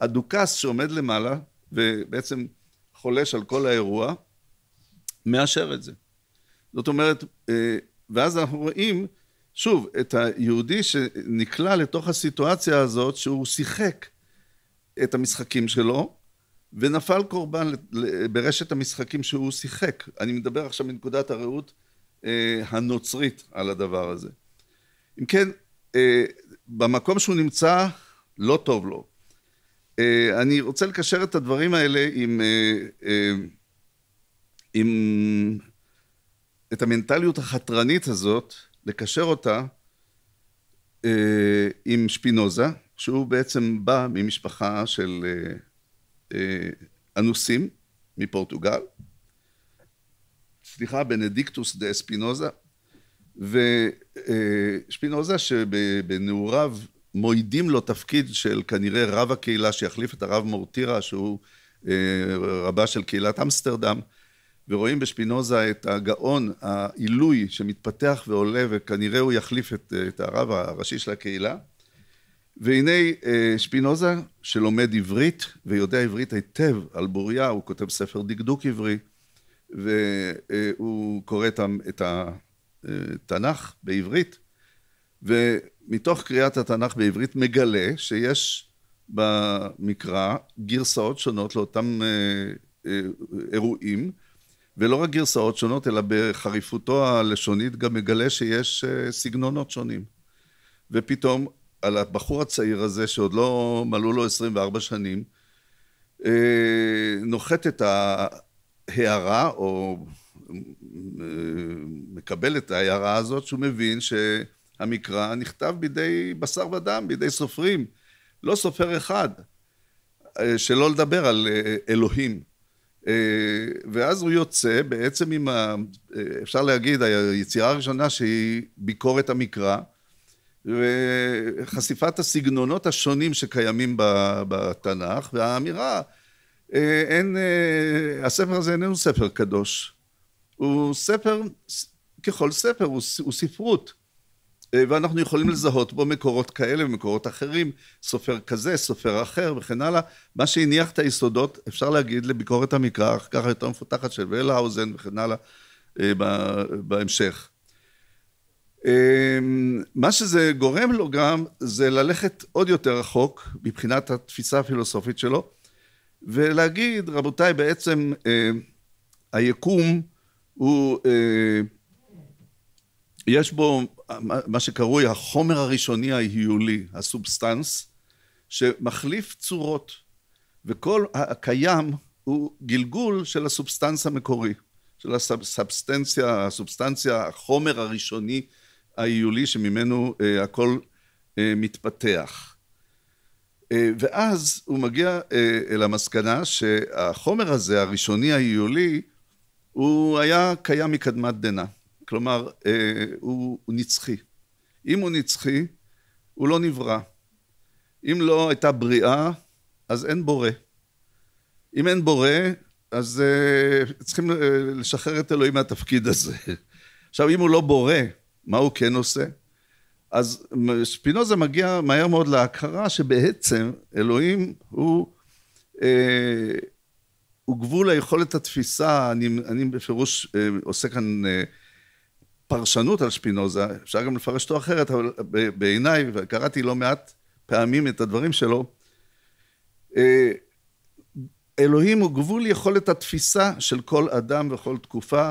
הדוכס שעומד למעלה, ובעצם חולש על כל האירוע, מאשר את זה. זאת אומרת, אה, ואז אנחנו רואים, שוב, את היהודי שנקלע לתוך הסיטואציה הזאת, שהוא שיחק את המשחקים שלו, ונפל קורבן ברשת המשחקים שהוא שיחק. אני מדבר עכשיו מנקודת הראות אה, הנוצרית על הדבר הזה. אם כן, אה, במקום שהוא נמצא, לא טוב לו. אה, אני רוצה לקשר את הדברים האלה עם, אה, אה, עם את המנטליות החתרנית הזאת, לקשר אותה עם שפינוזה, שהוא בעצם בא ממשפחה של אנוסים מפורטוגל, סליחה, בנדיקטוס דה אספינוזה, ושפינוזה שבנעוריו מועידים לו תפקיד של כנראה רב הקהילה שיחליף את הרב מורטירה, שהוא אה, רבה של קהילת אמסטרדם, ורואים בשפינוזה את הגאון העילוי שמתפתח ועולה, וכנראה הוא יחליף את, אה, את הרב הראשי של הקהילה. והנה אה, שפינוזה, שלומד עברית, ויודע עברית היטב על בוריה, הוא כותב ספר דקדוק עברי, והוא קורא את התנ"ך בעברית, ו... מתוך קריאת התנ"ך בעברית מגלה שיש במקרא גרסאות שונות לאותם אה, אה, אירועים, ולא רק גרסאות שונות, אלא בחריפותו הלשונית גם מגלה שיש אה, סגנונות שונים. ופתאום על הבחור הצעיר הזה, שעוד לא מלאו לו 24 שנים, נוחתת ההערה, או מקבל את ההערה הזאת, שהוא מבין ש... המקרא נכתב בידי בשר ודם, בידי סופרים, לא סופר אחד, אה, שלא לדבר על אה, אלוהים. אה, ואז הוא יוצא בעצם עם, ה, אפשר להגיד, היצירה הראשונה שהיא ביקורת המקרא, וחשיפת הסגנונות השונים שקיימים בתנ"ך, והאמירה, אין, הספר הזה איננו ספר קדוש, הוא ספר, ככל ספר, הוא, ספרות. אה, ואנחנו יכולים לזהות בו מקורות כאלה ומקורות אחרים, סופר כזה, סופר אחר וכן הלאה. מה שהניח את היסודות, אפשר להגיד, לביקורת המקרא, ככה יותר מפותחת של ולהאוזן וכן הלאה, אה, בהמשך. אה, מה שזה גורם לו גם, זה ללכת עוד יותר רחוק, מבחינת התפיסה הפילוסופית שלו, ולהגיד, רבותיי, בעצם היקום הוא... יש בו מה שקרוי החומר הראשוני ההיולי, הסובסטנס, שמחליף צורות, וכל הקיים הוא גלגול של הסובסטנס המקורי, של הסבסטנציה, הסובסטנציה, החומר הראשוני ההיולי שממנו אה, הכל אה, מתפתח. אה, ואז הוא מגיע אה, המסקנה שהחומר הזה, הראשוני ההיולי, הוא היה קיים מקדמת דנא. כלומר, אה, הוא, הוא נצחי. אם הוא נצחי, הוא לא נברא. אם לא הייתה בריאה, אז אין בורא. אם אין בורא, אז אה, צריכים אה, לשחרר את אלוהים מהתפקיד הזה. עכשיו, אם הוא לא בורא, מה הוא כן עושה? אז שפינוזה מגיע מהר מאוד להכרה שבעצם אלוהים הוא, אה, הוא גבול היכולת התפיסה, אני, אני בפירוש אה, עושה כאן אה, הפרשנות על שפינוזה, אפשר גם לפרש אותו אחרת, אבל בעיניי, וקראתי לא מעט פעמים את הדברים שלו, אה, אלוהים הוא גבול יכולת התפיסה של כל אדם וכל תקופה,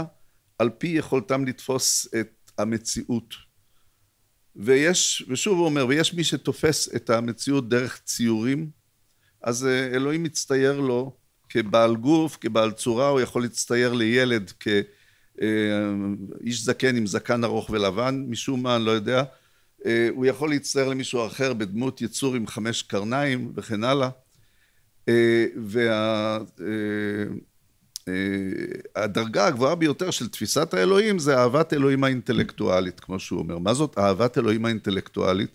על פי יכולתם לתפוס את המציאות. ויש, ושוב הוא אומר, ויש מי שתופס את המציאות דרך ציורים, אז אה, אלוהים מצטייר לו כבעל גוף, כבעל צורה, הוא יכול להצטייר לילד כ... אה, איש זקן עם זקן ארוך ולבן, משום מה, אני לא יודע, אה, הוא יכול להצטער למישהו אחר בדמות יצור עם חמש קרניים וכן הלאה. אה, והדרגה הגבוהה ביותר של תפיסת האלוהים זה אהבת אלוהים האינטלקטואלית, כמו שהוא אומר. מה זאת אהבת אלוהים האינטלקטואלית?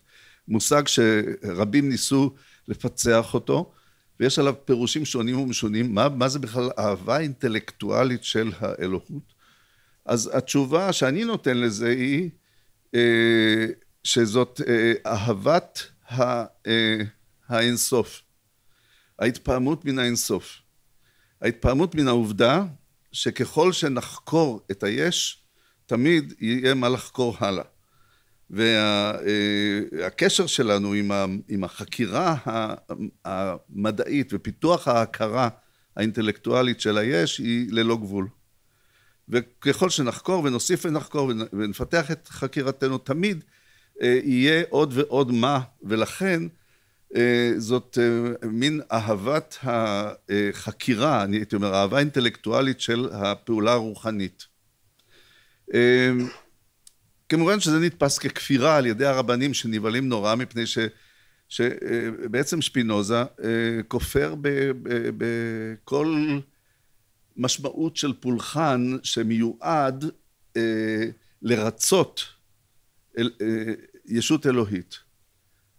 מושג שרבים ניסו לפצח אותו, ויש עליו פירושים שונים ומשונים. מה, מה זה בכלל אהבה אינטלקטואלית של האלוהות? אז התשובה שאני נותן לזה היא אה, שזאת אה, אהבת אה, האינסוף, ההתפעמות מן האינסוף. ההתפעמות מן העובדה שככל שנחקור את היש, תמיד יהיה מה לחקור הלאה. והקשר וה, שלנו עם, ה, עם החקירה המדעית ופיתוח ההכרה האינטלקטואלית של היש היא ללא גבול. וככל שנחקור ונוסיף ונחקור ונפתח את חקירתנו תמיד אה, יהיה עוד ועוד מה ולכן אה, זאת אה, מין אהבת החקירה, אני הייתי אומר, אהבה אינטלקטואלית של הפעולה הרוחנית. כמובן שזה נתפס ככפירה על ידי הרבנים שנבהלים נורא מפני ש... שבעצם שפינוזה כופר בכל משמעות של פולחן שמיועד אה, לרצות אל, אה, ישות אלוהית.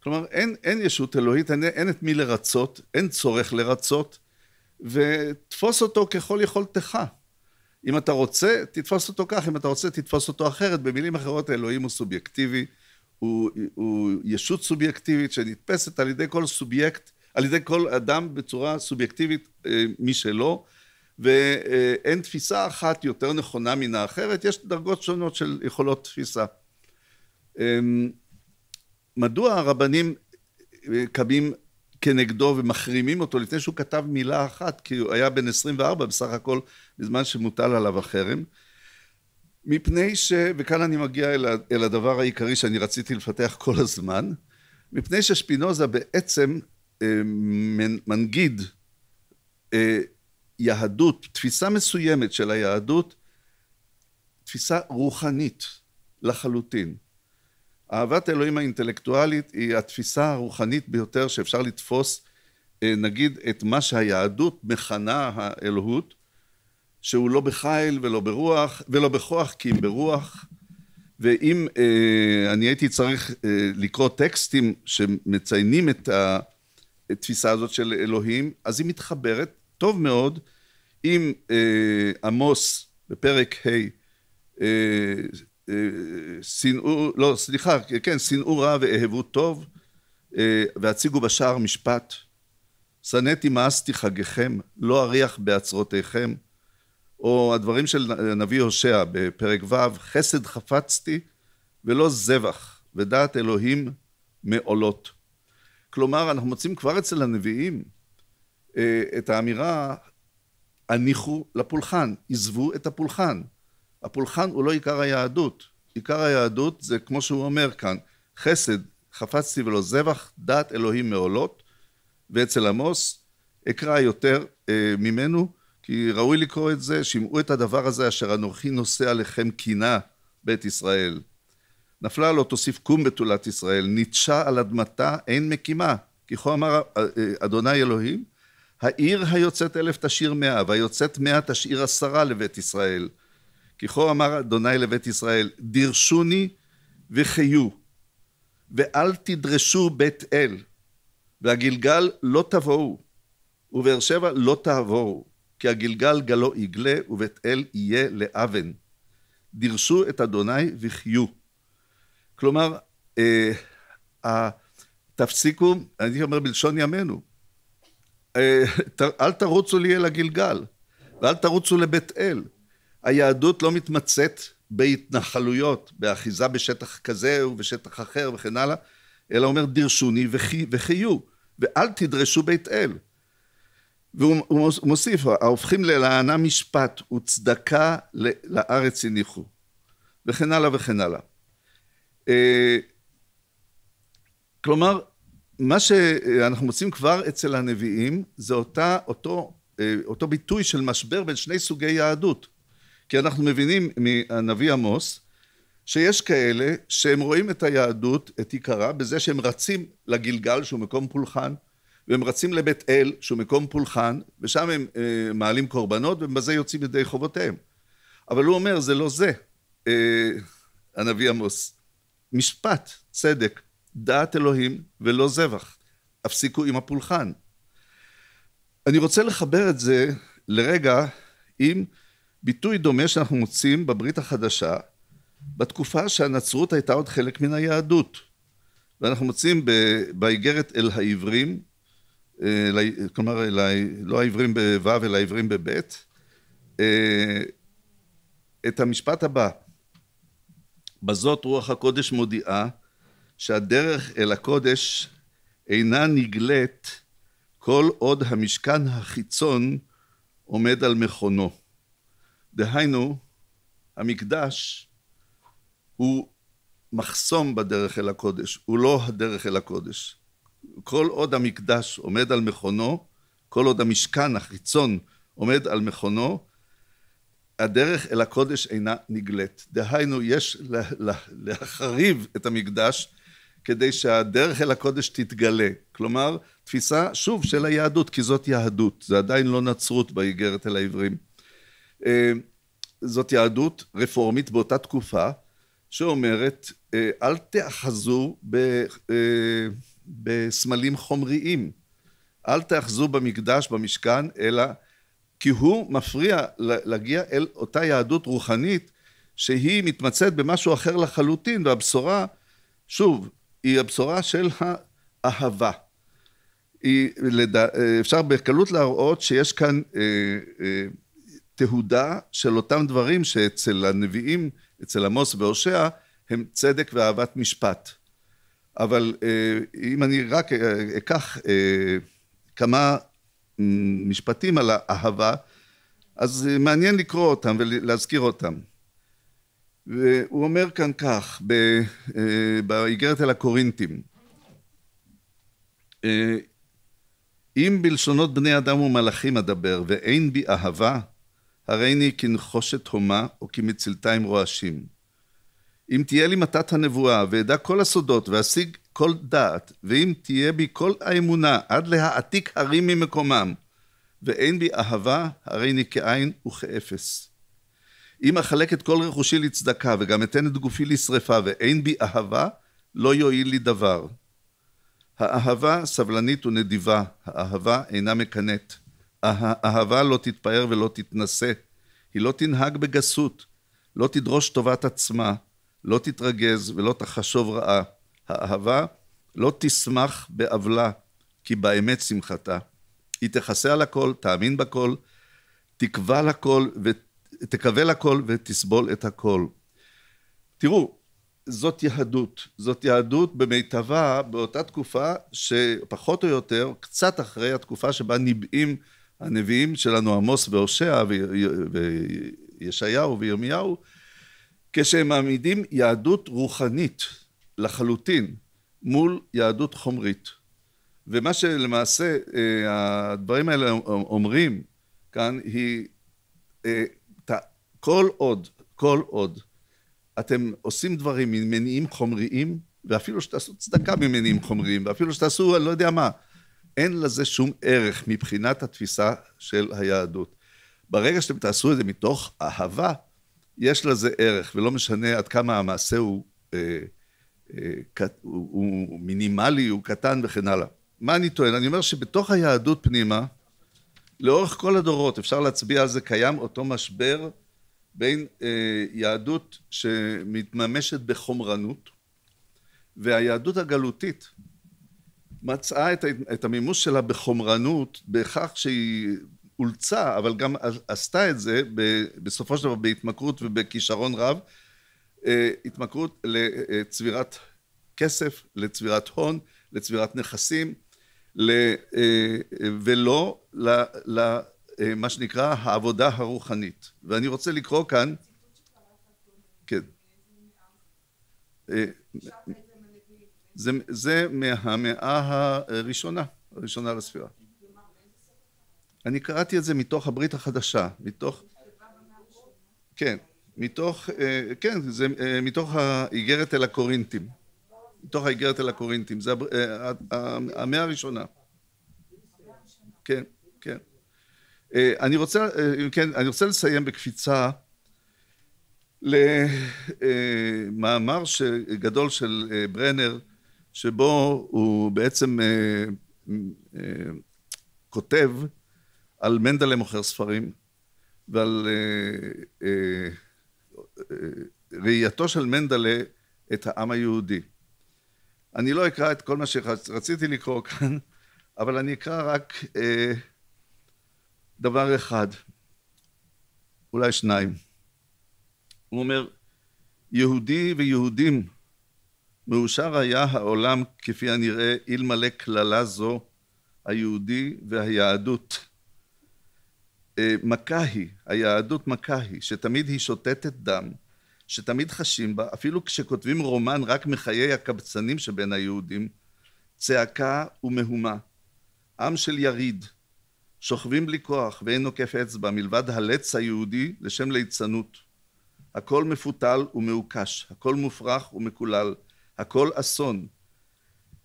כלומר, אין, אין ישות אלוהית, אין, אין את מי לרצות, אין צורך לרצות, ותפוס אותו ככל יכולתך. אם אתה רוצה, תתפוס אותו כך, אם אתה רוצה, תתפוס אותו אחרת. במילים אחרות, אלוהים הוא סובייקטיבי, הוא, הוא ישות סובייקטיבית שנתפסת על ידי כל סובייקט, על ידי כל אדם בצורה סובייקטיבית אה, משלו. ואין תפיסה אחת יותר נכונה מן האחרת, יש דרגות שונות של יכולות תפיסה. אמ, מדוע הרבנים אה, קמים כנגדו ומחרימים אותו לפני שהוא כתב מילה אחת, כי הוא היה בן 24 בסך הכל, בזמן שמוטל עליו החרם. מפני ש... וכאן אני מגיע אל, הדבר העיקרי שאני רציתי לפתח כל הזמן, מפני ששפינוזה בעצם אה, מנגיד אה, יהדות, תפיסה מסוימת של היהדות, תפיסה רוחנית לחלוטין. אהבת אלוהים האינטלקטואלית היא התפיסה הרוחנית ביותר שאפשר לתפוס, אה, נגיד, את מה שהיהדות מכנה האלוהות, שהוא לא בחיל ולא ברוח, ולא בכוח, כי אם ברוח. ואם אה, אני הייתי צריך אה, לקרוא טקסטים שמציינים את התפיסה הזאת של אלוהים, אז היא מתחברת טוב מאוד אם אה, עמוס בפרק ה' אה, אה, שנאו, לא סליחה, כן, שנאו רע ואהבו טוב והציגו בשער משפט. שנאתי מאסתי חגיכם, לא אריח בעצרותיכם. או הדברים של הנביא הושע בפרק ו', חסד חפצתי ולא זבח, ודעת אלוהים מעולות. כלומר, אנחנו מוצאים כבר אצל הנביאים את האמירה הניחו לפולחן, עזבו את הפולחן. הפולחן הוא לא עיקר היהדות. עיקר היהדות זה כמו שהוא אומר כאן, חסד חפצתי ולא זבח, דעת אלוהים מעולות, ואצל עמוס אקרא יותר אה, ממנו, כי ראוי לקרוא את זה, שמעו את הדבר הזה אשר אנוכי נושא עליכם קינה, בית ישראל. נפלה לו תוסיף קום בתולת ישראל, ניטשה על אדמתה אין מקימה, כי כה אמר אה, אה, אדוני אלוהים העיר היוצאת אלף תשאיר מאה, והיוצאת מאה תשאיר עשרה לבית ישראל. כי כה אמר אדוני לבית ישראל, דירשוני וחיו, ואל תדרשו בית אל, והגלגל לא תבואו, ובאר שבע לא תעבורו, כי הגלגל גלו יגלה, ובית אל יהיה לאבן. דירשו את אדוני וחיו. כלומר, אה, תפסיקו, אני אומר בלשון ימינו, אה, אל תרוצו לי אל הגלגל, ואל תרוצו לבית אל. היהדות לא מתמצאת בהתנחלויות, באחיזה בשטח כזה ובשטח אחר וכן הלאה, אלא אומר דרשוני וחי, וחיו, ואל תדרשו בית אל. והוא מוסיף, ההופכים ללענה משפט וצדקה לארץ הניחו, וכן הלאה וכן הלאה. אה, כלומר, מה שאנחנו מוצאים כבר אצל הנביאים, זה אותה, אותו, אה, אותו ביטוי של משבר בין שני סוגי יהדות. כי אנחנו מבינים מהנביא עמוס, שיש כאלה שהם רואים את היהדות, את עיקרה, בזה שהם רצים לגלגל שהוא מקום פולחן, והם רצים לבית אל שהוא מקום פולחן, ושם הם אה, מעלים קורבנות ובזה יוצאים ידי חובותיהם. אבל הוא אומר זה לא זה, אה, הנביא עמוס. משפט, צדק, דעת אלוהים ולא זבח. הפסיקו עם הפולחן. אני רוצה לחבר את זה לרגע עם ביטוי דומה שאנחנו מוצאים בברית החדשה, בתקופה שהנצרות הייתה עוד חלק מן היהדות. ואנחנו מוצאים באיגרת אל העברים, אה, כלומר, אל ה... לא העברים בו' אלא העברים בב', אה, את המשפט הבא: בזאת רוח הקודש מודיעה שהדרך אל הקודש אינה נגלית כל עוד המשכן החיצון עומד על מכונו. דהיינו, המקדש הוא מחסום בדרך אל הקודש, הוא לא הדרך אל הקודש. כל עוד המקדש עומד על מכונו, כל עוד המשכן החיצון עומד על מכונו, הדרך אל הקודש אינה נגלית. דהיינו, יש לה, לה, להחריב את המקדש כדי שהדרך אל הקודש תתגלה. כלומר, תפיסה, שוב, של היהדות, כי זאת יהדות. זה עדיין לא נצרות באיגרת אל העברים. אה, זאת יהדות רפורמית באותה תקופה, שאומרת, אה, אל תאחזו ב, אה, בסמלים חומריים. אל תאחזו במקדש, במשכן, אלא... כי הוא מפריע להגיע אל אותה יהדות רוחנית שהיא מתמצאת במשהו אחר לחלוטין, והבשורה, שוב, היא הבשורה של האהבה. היא, לדע, אפשר בקלות להראות שיש כאן אה, אה, תהודה של אותם דברים שאצל הנביאים, אצל עמוס והושע, הם צדק ואהבת משפט. אבל אה, אם אני רק אה, אקח אה, כמה משפטים על האהבה, אז אה, מעניין לקרוא אותם ולהזכיר אותם. והוא אומר כאן כך, אה, באיגרת אל הקורינטים, אה, אם בלשונות בני אדם ומלאכים אדבר, ואין בי אהבה, הרי אני כנחושת הומה, או כמצלתיים רועשים. אם תהיה לי מתת הנבואה, ואדע כל הסודות, ואשיג כל דעת, ואם תהיה בי כל האמונה, עד להעתיק הרים ממקומם, ואין בי אהבה, הרי אני כאין וכאפס. אם אחלק את כל רכושי לצדקה וגם אתן את גופי לשרפה ואין בי אהבה, לא יועיל לי דבר. האהבה סבלנית ונדיבה, האהבה אינה מקנאת. האהבה לא תתפאר ולא תתנשא, היא לא תנהג בגסות, לא תדרוש טובת עצמה, לא תתרגז ולא תחשוב רעה. האהבה לא תשמח בעוולה, כי באמת שמחתה. היא תכסה על הכל, תאמין בכל, תקווה לכל ות... תקבל הכל ותסבול את הכל. תראו, זאת יהדות. זאת יהדות במיטבה באותה תקופה שפחות או יותר, קצת אחרי התקופה שבה ניבאים הנביאים שלנו עמוס והושע וישעיהו וירמיהו, כשהם מעמידים יהדות רוחנית לחלוטין מול יהדות חומרית. ומה שלמעשה אה, הדברים האלה אומרים כאן היא אה, כל עוד, כל עוד, אתם עושים דברים ממניעים חומריים, ואפילו שתעשו צדקה ממניעים חומריים, ואפילו שתעשו, אני לא יודע מה, אין לזה שום ערך מבחינת התפיסה של היהדות. ברגע שאתם תעשו את זה מתוך אהבה, יש לזה ערך, ולא משנה עד כמה המעשה הוא, אה, אה, קט, הוא, הוא מינימלי, הוא קטן וכן הלאה. מה אני טוען? אני אומר שבתוך היהדות פנימה, לאורך כל הדורות, אפשר להצביע על זה, קיים אותו משבר בין אה, יהדות שמתממשת בחומרנות והיהדות הגלותית מצאה את, את המימוש שלה בחומרנות בכך שהיא אולצה אבל גם עשתה את זה בסופו של דבר בהתמכרות ובכישרון רב אה, התמכרות לצבירת אה, כסף, לצבירת הון, לצבירת נכסים ל, אה, ולא ל, ל, אה, מה שנקרא העבודה הרוחנית. ואני רוצה לקרוא כאן... כן. אה, זה, זה מהמאה הראשונה, הראשונה לספירה. אני קראתי את זה מתוך הברית החדשה, מתוך... כן, מתוך, אה, כן, זה מתוך האיגרת אל הקורינטים. מתוך האיגרת אל הקורינטים, זה המאה הראשונה. כן. אה, אני רוצה, אה, אם כן, אני רוצה לסיים בקפיצה למאמר אה, גדול של ברנר, שבו הוא בעצם כותב על מנדלה מוכר ספרים ועל ראייתו של מנדלה את העם היהודי. אני לא אקרא את כל מה שרציתי לקרוא כאן, אבל אני אקרא רק דבר אחד, אולי שניים. הוא אומר, יהודי ויהודים, מאושר היה העולם כפי הנראה אלמלא קללה זו, היהודי והיהדות. אה, מכה היא, היהדות מכה היא, שתמיד היא שותתת דם, שתמיד חשים בה, אפילו כשכותבים רומן רק מחיי הקבצנים שבין היהודים, צעקה ומהומה. עם של יריד, שוכבים בלי כוח ואין נוקף אצבע מלבד הלץ היהודי לשם ליצנות. הכל מפותל ומעוקש, הכל מופרך ומקולל, הכל אסון.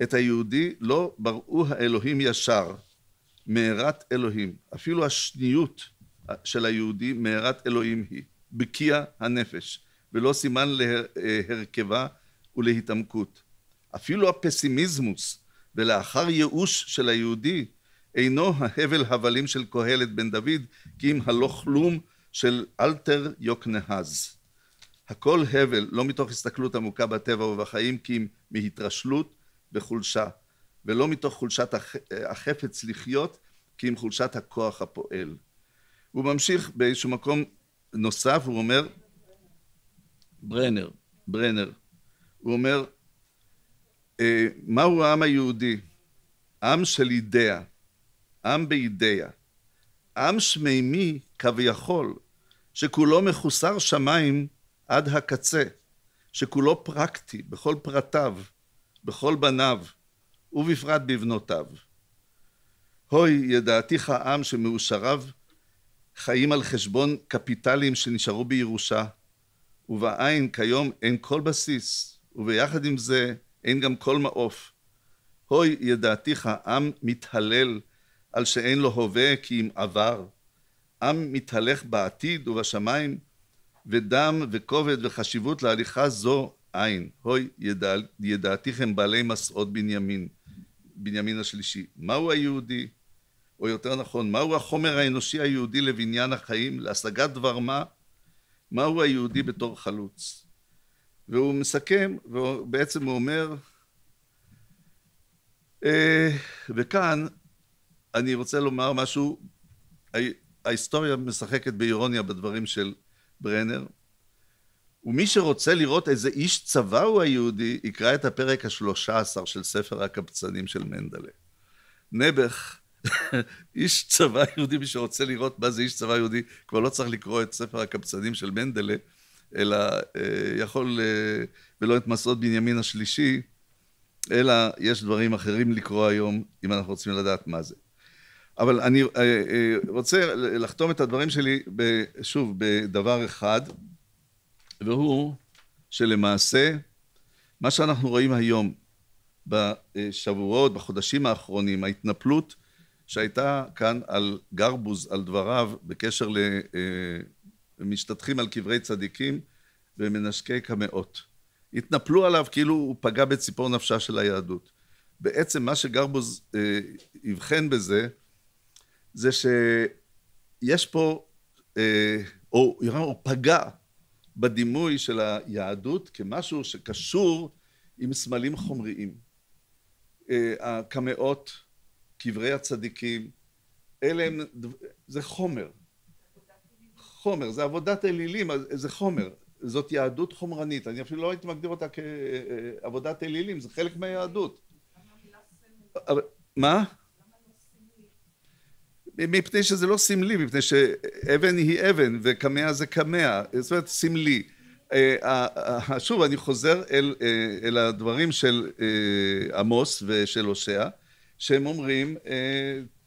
את היהודי לא בראו האלוהים ישר, מארת אלוהים. אפילו השניות של היהודי מארת אלוהים היא, בקיע הנפש, ולא סימן להרכבה אה, ולהתעמקות. אפילו הפסימיזמוס ולאחר ייאוש של היהודי אינו ההבל הבלים של קהלת בן דוד, כי אם הלא כלום של אלתר יוקנהז. הכל הבל, לא מתוך הסתכלות עמוקה בטבע ובחיים, כי אם מהתרשלות וחולשה, ולא מתוך חולשת החפץ לחיות, כי אם חולשת הכוח הפועל. הוא ממשיך באיזשהו מקום נוסף, הוא אומר, ברנר, ברנר, הוא אומר, אה, מהו העם היהודי? עם של אידאה, עם בידיה. עם שמימי, כביכול, שכולו מחוסר שמיים עד הקצה, שכולו פרקטי בכל פרטיו, בכל בניו, ובפרט בבנותיו. הוי, ידעתיך העם שמאושריו חיים על חשבון קפיטלים שנשארו בירושה, ובעין כיום אין כל בסיס, וביחד עם זה אין גם כל מעוף. הוי, ידעתיך העם מתהלל על שאין לו הווה כי אם עבר. עם מתהלך בעתיד ובשמיים, ודם וכובד וחשיבות להליכה זו אין. הוי ידע, ידעתיכם בעלי מסעות בנימין, בנימין השלישי. מהו היהודי? או יותר נכון, מהו החומר האנושי היהודי לבניין החיים, להשגת דבר מה? מהו היהודי בתור חלוץ? והוא מסכם, ובעצם הוא אומר, אה, וכאן אני רוצה לומר משהו, ההיסטוריה משחקת באירוניה בדברים של ברנר, ומי שרוצה לראות איזה איש צבא הוא היהודי, יקרא את הפרק השלושה עשר של ספר הקבצנים של מנדלה. נעבך, איש צבא יהודי, מי שרוצה לראות מה זה איש צבא יהודי, כבר לא צריך לקרוא את ספר הקבצנים של מנדלה, אלא אה, יכול, אה, ולא את מסעות בנימין השלישי, אלא יש דברים אחרים לקרוא היום, אם אנחנו רוצים לדעת מה זה. אבל אני אה, אה, רוצה לחתום את הדברים שלי, שוב, בדבר אחד, והוא שלמעשה, מה שאנחנו רואים היום בשבועות, בחודשים האחרונים, ההתנפלות שהייתה כאן על גרבוז, על דבריו, בקשר למשתטחים אה, על קברי צדיקים ומנשקי קמעות. התנפלו עליו כאילו הוא פגע בציפור נפשה של היהדות. בעצם מה שגרבוז אבחן בזה, זה שיש פה, אה, או איראן פגע בדימוי של היהדות כמשהו שקשור עם סמלים חומריים. אה, הקמעות, קברי הצדיקים, אלה הם, זה חומר. חומר, זה עבודת אלילים, זה חומר. זאת יהדות חומרנית. אני אפילו לא הייתי מגדיר אותה כעבודת אה, אלילים, זה חלק מהיהדות. מה? מפני שזה לא סמלי, מפני שאבן היא אבן וקמע זה קמע, זאת אומרת סמלי. אה, אה, אה, שוב, אני חוזר אל, אל הדברים של עמוס ושל הושע, שהם אומרים,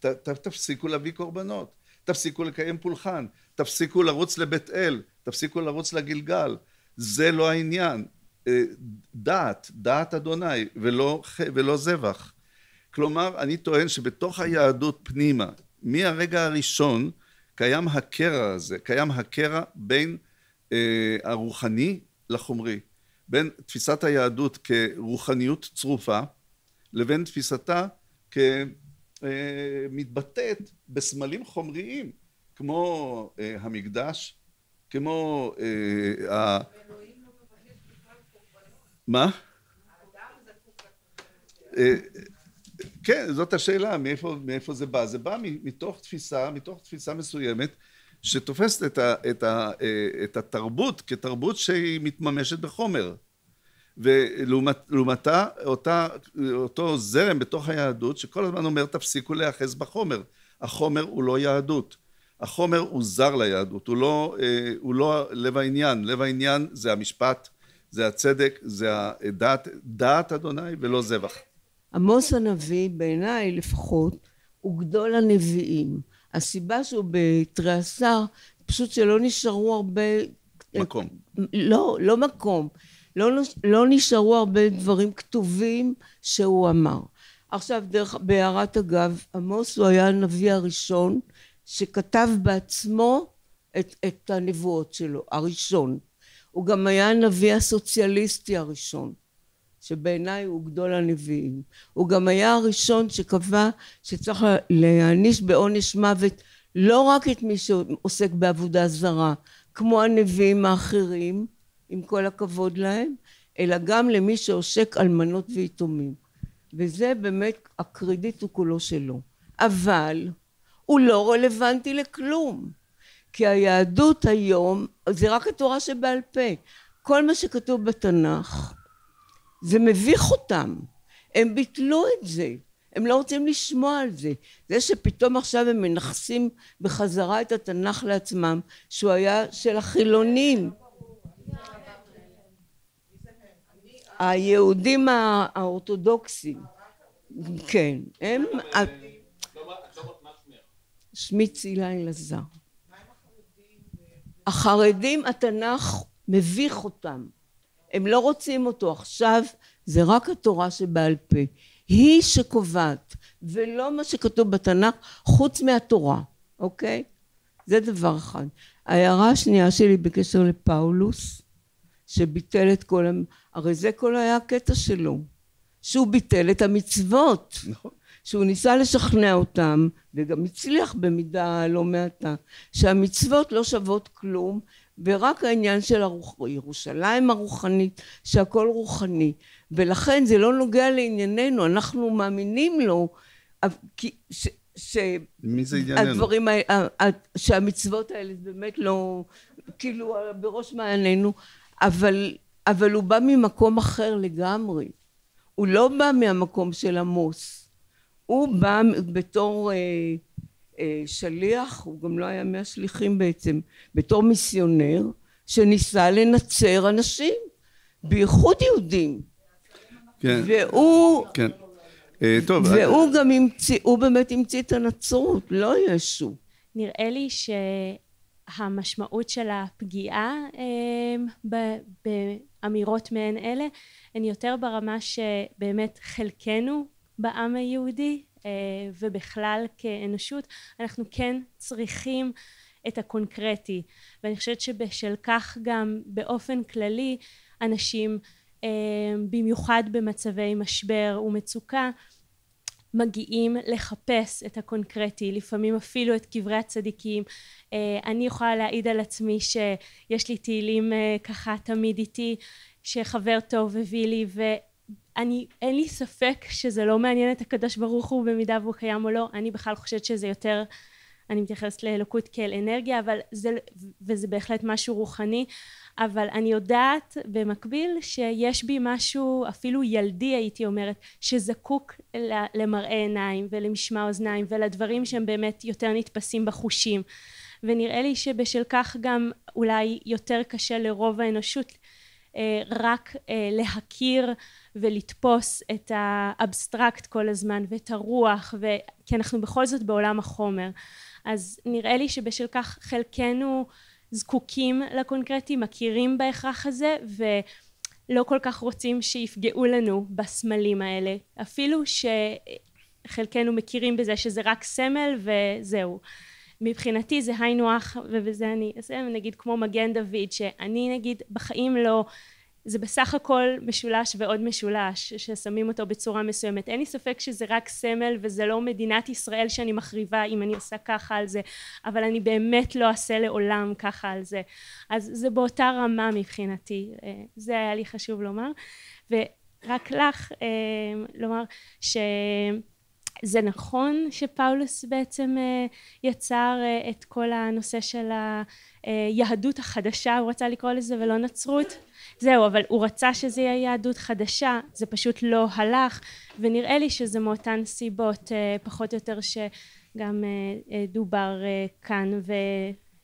ת, ת, תפסיקו להביא קורבנות, תפסיקו לקיים פולחן, תפסיקו לרוץ לבית אל, תפסיקו לרוץ לגלגל. זה לא העניין. דעת, דעת אדוני, ולא, ולא זבח. כלומר, אני טוען שבתוך היהדות פנימה, מהרגע הראשון קיים הקרע הזה, קיים הקרע בין אה, הרוחני לחומרי, בין תפיסת היהדות כרוחניות צרופה לבין תפיסתה כמתבטאת אה, בסמלים חומריים כמו אה, המקדש, כמו... אה, אלוהים ה... לא מה? כן, זאת השאלה, מאיפה, מאיפה זה בא? זה בא מתוך תפיסה, מתוך תפיסה מסוימת, שתופסת את, ה, את, ה, אה, את התרבות כתרבות שהיא מתממשת בחומר. ולעומתה, אותה, אותו זרם בתוך היהדות, שכל הזמן אומר, תפסיקו להיאחז בחומר. החומר הוא לא יהדות. החומר הוא זר ליהדות, הוא לא, אה, הוא לא לב העניין. לב העניין זה המשפט, זה הצדק, זה הדעת, דעת אדוני ולא זבח. עמוס הנביא בעיניי לפחות הוא גדול הנביאים הסיבה שהוא בתרעשר פשוט שלא נשארו הרבה מקום לא לא מקום לא, לא נשארו הרבה דברים כתובים שהוא אמר עכשיו דרך בהערת אגב עמוס הוא היה הנביא הראשון שכתב בעצמו את, את הנבואות שלו הראשון הוא גם היה הנביא הסוציאליסטי הראשון שבעיניי הוא גדול הנביאים. הוא גם היה הראשון שקבע שצריך להעניש בעונש מוות לא רק את מי שעוסק בעבודה זרה, כמו הנביאים האחרים, עם כל הכבוד להם, אלא גם למי שעושק אלמנות ויתומים. וזה באמת, הקרדיט הוא כולו שלו. אבל הוא לא רלוונטי לכלום. כי היהדות היום, זה רק התורה שבעל פה. כל מה שכתוב בתנ"ך זה מביך אותם. הם ביטלו את זה. הם לא רוצים לשמוע על זה. זה שפתאום עכשיו הם מנכסים בחזרה את התנ"ך לעצמם, שהוא היה של החילונים. היהודים האורתודוקסים. כן, הם... שמי צילה אלעזר. החרדים, התנ"ך מביך אותם. הם לא רוצים אותו עכשיו, זה רק התורה שבעל פה. היא שקובעת, ולא מה שכתוב בתנ"ך, חוץ מהתורה, אוקיי? זה דבר אחד. ההערה השנייה שלי בקשר לפאולוס, שביטל את כל... הרי זה כל היה הקטע שלו, שהוא ביטל את המצוות. נכון. שהוא ניסה לשכנע אותם, וגם הצליח במידה לא מעטה, שהמצוות לא שוות כלום, ורק העניין של הרוח... ירושלים הרוחנית, שהכל רוחני. ולכן זה לא נוגע לענייננו, אנחנו מאמינים לו, ש, ש... הדברים, שהמצוות האלה באמת לא, כאילו בראש מעיינינו, אבל, אבל הוא בא ממקום אחר לגמרי. הוא לא בא מהמקום של עמוס. הוא בא בתור אה, אה, שליח, הוא גם לא היה מהשליחים בעצם, בתור מיסיונר, שניסה לנצר אנשים, בייחוד יהודים. כן. והוא... כן. אה, טוב. אה, והוא גם המציא, הוא באמת המציא את הנצרות, לא ישו. נראה לי שהמשמעות של הפגיעה באמירות מעין אלה הן יותר ברמה שבאמת חלקנו בעם היהודי אה, ובכלל כאנושות אנחנו כן צריכים את הקונקרטי ואני חושבת שבשל כך גם באופן כללי אנשים אה, במיוחד במצבי משבר ומצוקה מגיעים לחפש את הקונקרטי, לפעמים אפילו את קברי הצדיקים. אה, אני יכולה להעיד על עצמי שיש לי תהילים ככה תמיד איתי, שחבר טוב הביא לי, אני, אין לי ספק שזה לא מעניין את הקדוש ברוך הוא במידה והוא קיים או לא, אני בכלל חושבת שזה יותר, אני מתייחסת לאלוקות כאל אנרגיה, אבל זה, וזה בהחלט משהו רוחני, אבל אני יודעת במקביל שיש בי משהו אפילו ילדי הייתי אומרת, שזקוק למראה עיניים ולמשמע אוזניים ולדברים שהם באמת יותר נתפסים בחושים. ונראה לי שבשל כך גם אולי יותר קשה לרוב האנושות אה, רק אה, להכיר ולתפוס את האבסטרקט כל הזמן ואת הרוח ו... כי אנחנו בכל זאת בעולם החומר אז נראה לי שבשל כך חלקנו זקוקים לקונקרטי מכירים בהכרח הזה ולא כל כך רוצים שיפגעו לנו בסמלים האלה אפילו שחלקנו מכירים בזה שזה רק סמל וזהו מבחינתי זה היינו הך ובזה אני אסיים נגיד כמו מגן דוד שאני נגיד בחיים לא זה בסך הכל משולש ועוד משולש ששמים אותו בצורה מסוימת אין לי ספק שזה רק סמל וזה לא מדינת ישראל שאני מחריבה אם אני עושה ככה על זה אבל אני באמת לא אעשה לעולם ככה על זה אז זה באותה רמה מבחינתי אה, זה היה לי חשוב לומר ורק לך אה, לומר ש... זה נכון שפאולוס בעצם אה, יצר אה, את כל הנושא של היהדות אה, החדשה הוא רצה לקרוא לזה ולא נצרות זהו אבל הוא רצה שזה יהיה יהדות חדשה זה פשוט לא הלך ונראה לי שזה מאותן סיבות פחות או יותר שגם דובר כאן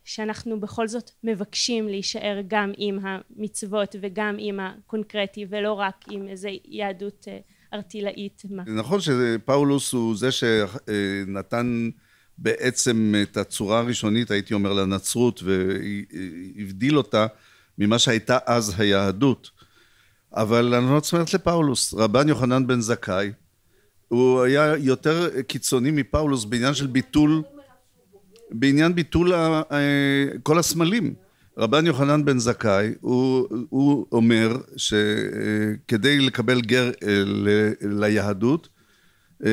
ושאנחנו בכל זאת מבקשים להישאר גם עם המצוות וגם עם הקונקרטי ולא רק עם איזה יהדות ערטילאית. נכון שפאולוס הוא זה שנתן בעצם את הצורה הראשונית, הייתי אומר, לנצרות, והבדיל אותה ממה שהייתה אז היהדות. אבל אני לא צומרת לפאולוס, רבן יוחנן בן זכאי, הוא היה יותר קיצוני מפאולוס בעניין של ביטול, בעניין ביטול אה, כל הסמלים. רבן יוחנן בן זכאי, הוא, הוא אומר שכדי לקבל גר ל, ליהדות, אה,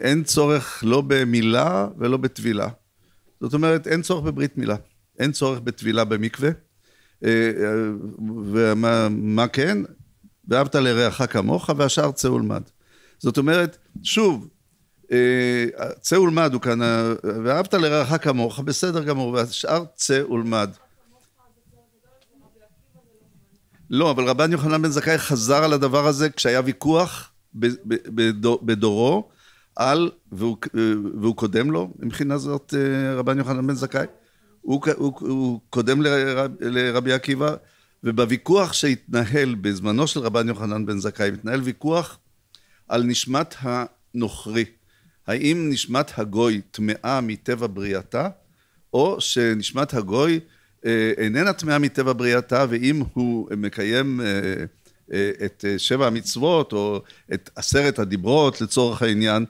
אין צורך לא במילה ולא בטבילה. זאת אומרת, אין צורך בברית מילה, אין צורך בטבילה במקווה. אה, ומה מה כן? ואהבת לרעך כמוך, והשאר צא ולמד. זאת אומרת, שוב, אה, צא ולמד הוא כאן, ואהבת לרעך כמוך, בסדר גמור, והשאר צא ולמד. לא, אבל רבן יוחנן בן זכאי חזר על הדבר הזה כשהיה ויכוח בדורו על, והוא, והוא קודם לו מבחינה זאת אה, רבן יוחנן בן זכאי. הוא, הוא, הוא קודם לרב, לרבי עקיבא, ובוויכוח שהתנהל בזמנו של רבן יוחנן בן זכאי, התנהל ויכוח על נשמת הנוכרי. האם נשמת הגוי טמאה מטבע בריאתה, או שנשמת הגוי אה, איננה טמאה מטבע בריאתה, ואם הוא מקיים אה, אה, את שבע המצוות, או את עשרת הדיברות לצורך העניין,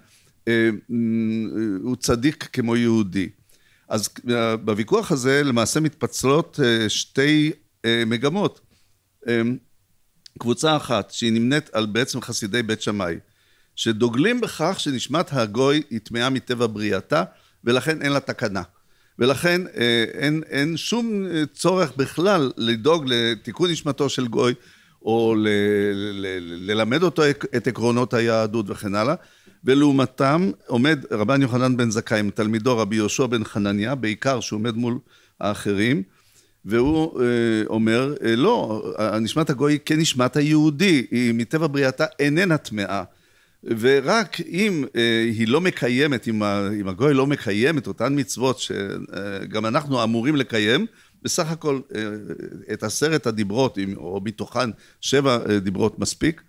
הוא צדיק כמו יהודי. אז בוויכוח הזה למעשה מתפצלות שתי מגמות. קבוצה אחת, שהיא נמנית על בעצם חסידי בית שמאי, שדוגלים בכך שנשמת הגוי היא טמאה מטבע בריאתה, ולכן אין לה תקנה. ולכן אה, אין, אין שום אה, צורך בכלל לדאוג לתיקון נשמתו של גוי, או ל, ל, ל, ללמד אותו את עקרונות היהדות וכן הלאה. ולעומתם עומד רבן יוחנן בן זכאי תלמידו רבי יהושע בן חנניה, בעיקר שהוא עומד מול האחרים, והוא אה, אומר, אה, לא, נשמת הגוי כנשמת היהודי, היא מטבע בריאתה איננה טמאה. ורק אם אה, היא לא מקיימת, אם הגוי לא מקיים את אותן מצוות שגם אה, אנחנו אמורים לקיים, בסך הכל אה, את עשרת הדיברות, או מתוכן שבע דיברות מספיק,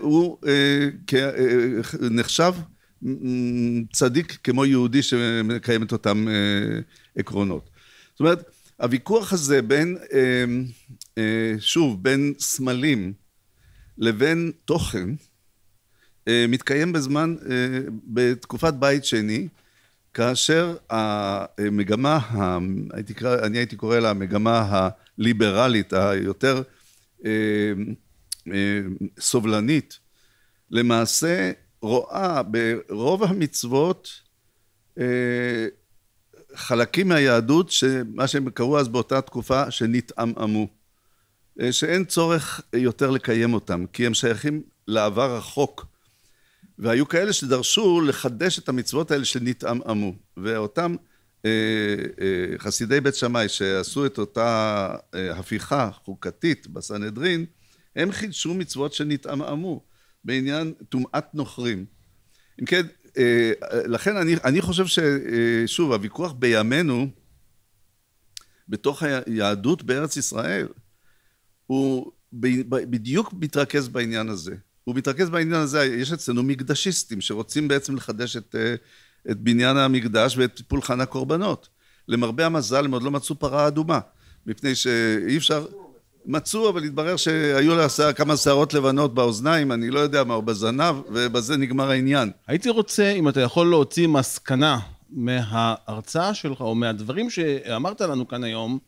הוא נחשב צדיק כמו יהודי שמקיים את אותם עקרונות. זאת אומרת, הוויכוח הזה בין, שוב, בין סמלים לבין תוכן, אה, מתקיים בזמן, אה, בתקופת בית שני, כאשר המגמה, הייתי קרא, אני הייתי קורא לה המגמה הליברלית, היותר אה, סובלנית, למעשה רואה ברוב המצוות חלקים מהיהדות, מה שהם קראו אז באותה תקופה, שנתעמעמו. שאין צורך יותר לקיים אותם, כי הם שייכים לעבר רחוק. והיו כאלה שדרשו לחדש את המצוות האלה שנתעמעמו. ואותם אה, אה, חסידי בית שמאי שעשו את אותה אה, הפיכה חוקתית בסנהדרין, הם חידשו מצוות שנתעמעמו בעניין טומאת נוכרים. אם כן, אה, לכן אני, אני חושב ששוב, אה, הוויכוח בימינו, בתוך היהדות בארץ ישראל, הוא בדיוק מתרכז בעניין הזה. הוא מתרכז בעניין הזה, יש אצלנו מקדשיסטים שרוצים בעצם לחדש את, אה, את בניין המקדש ואת פולחן הקורבנות. למרבה המזל הם עוד לא מצאו פרה אדומה, מפני שאי אפשר... מצאו, אבל התברר שהיו לה שער, כמה שערות לבנות באוזניים, אני לא יודע מה, או בזנב, ובזה נגמר העניין. הייתי רוצה, אם אתה יכול להוציא מסקנה מההרצאה שלך, או מהדברים שאמרת לנו כאן היום,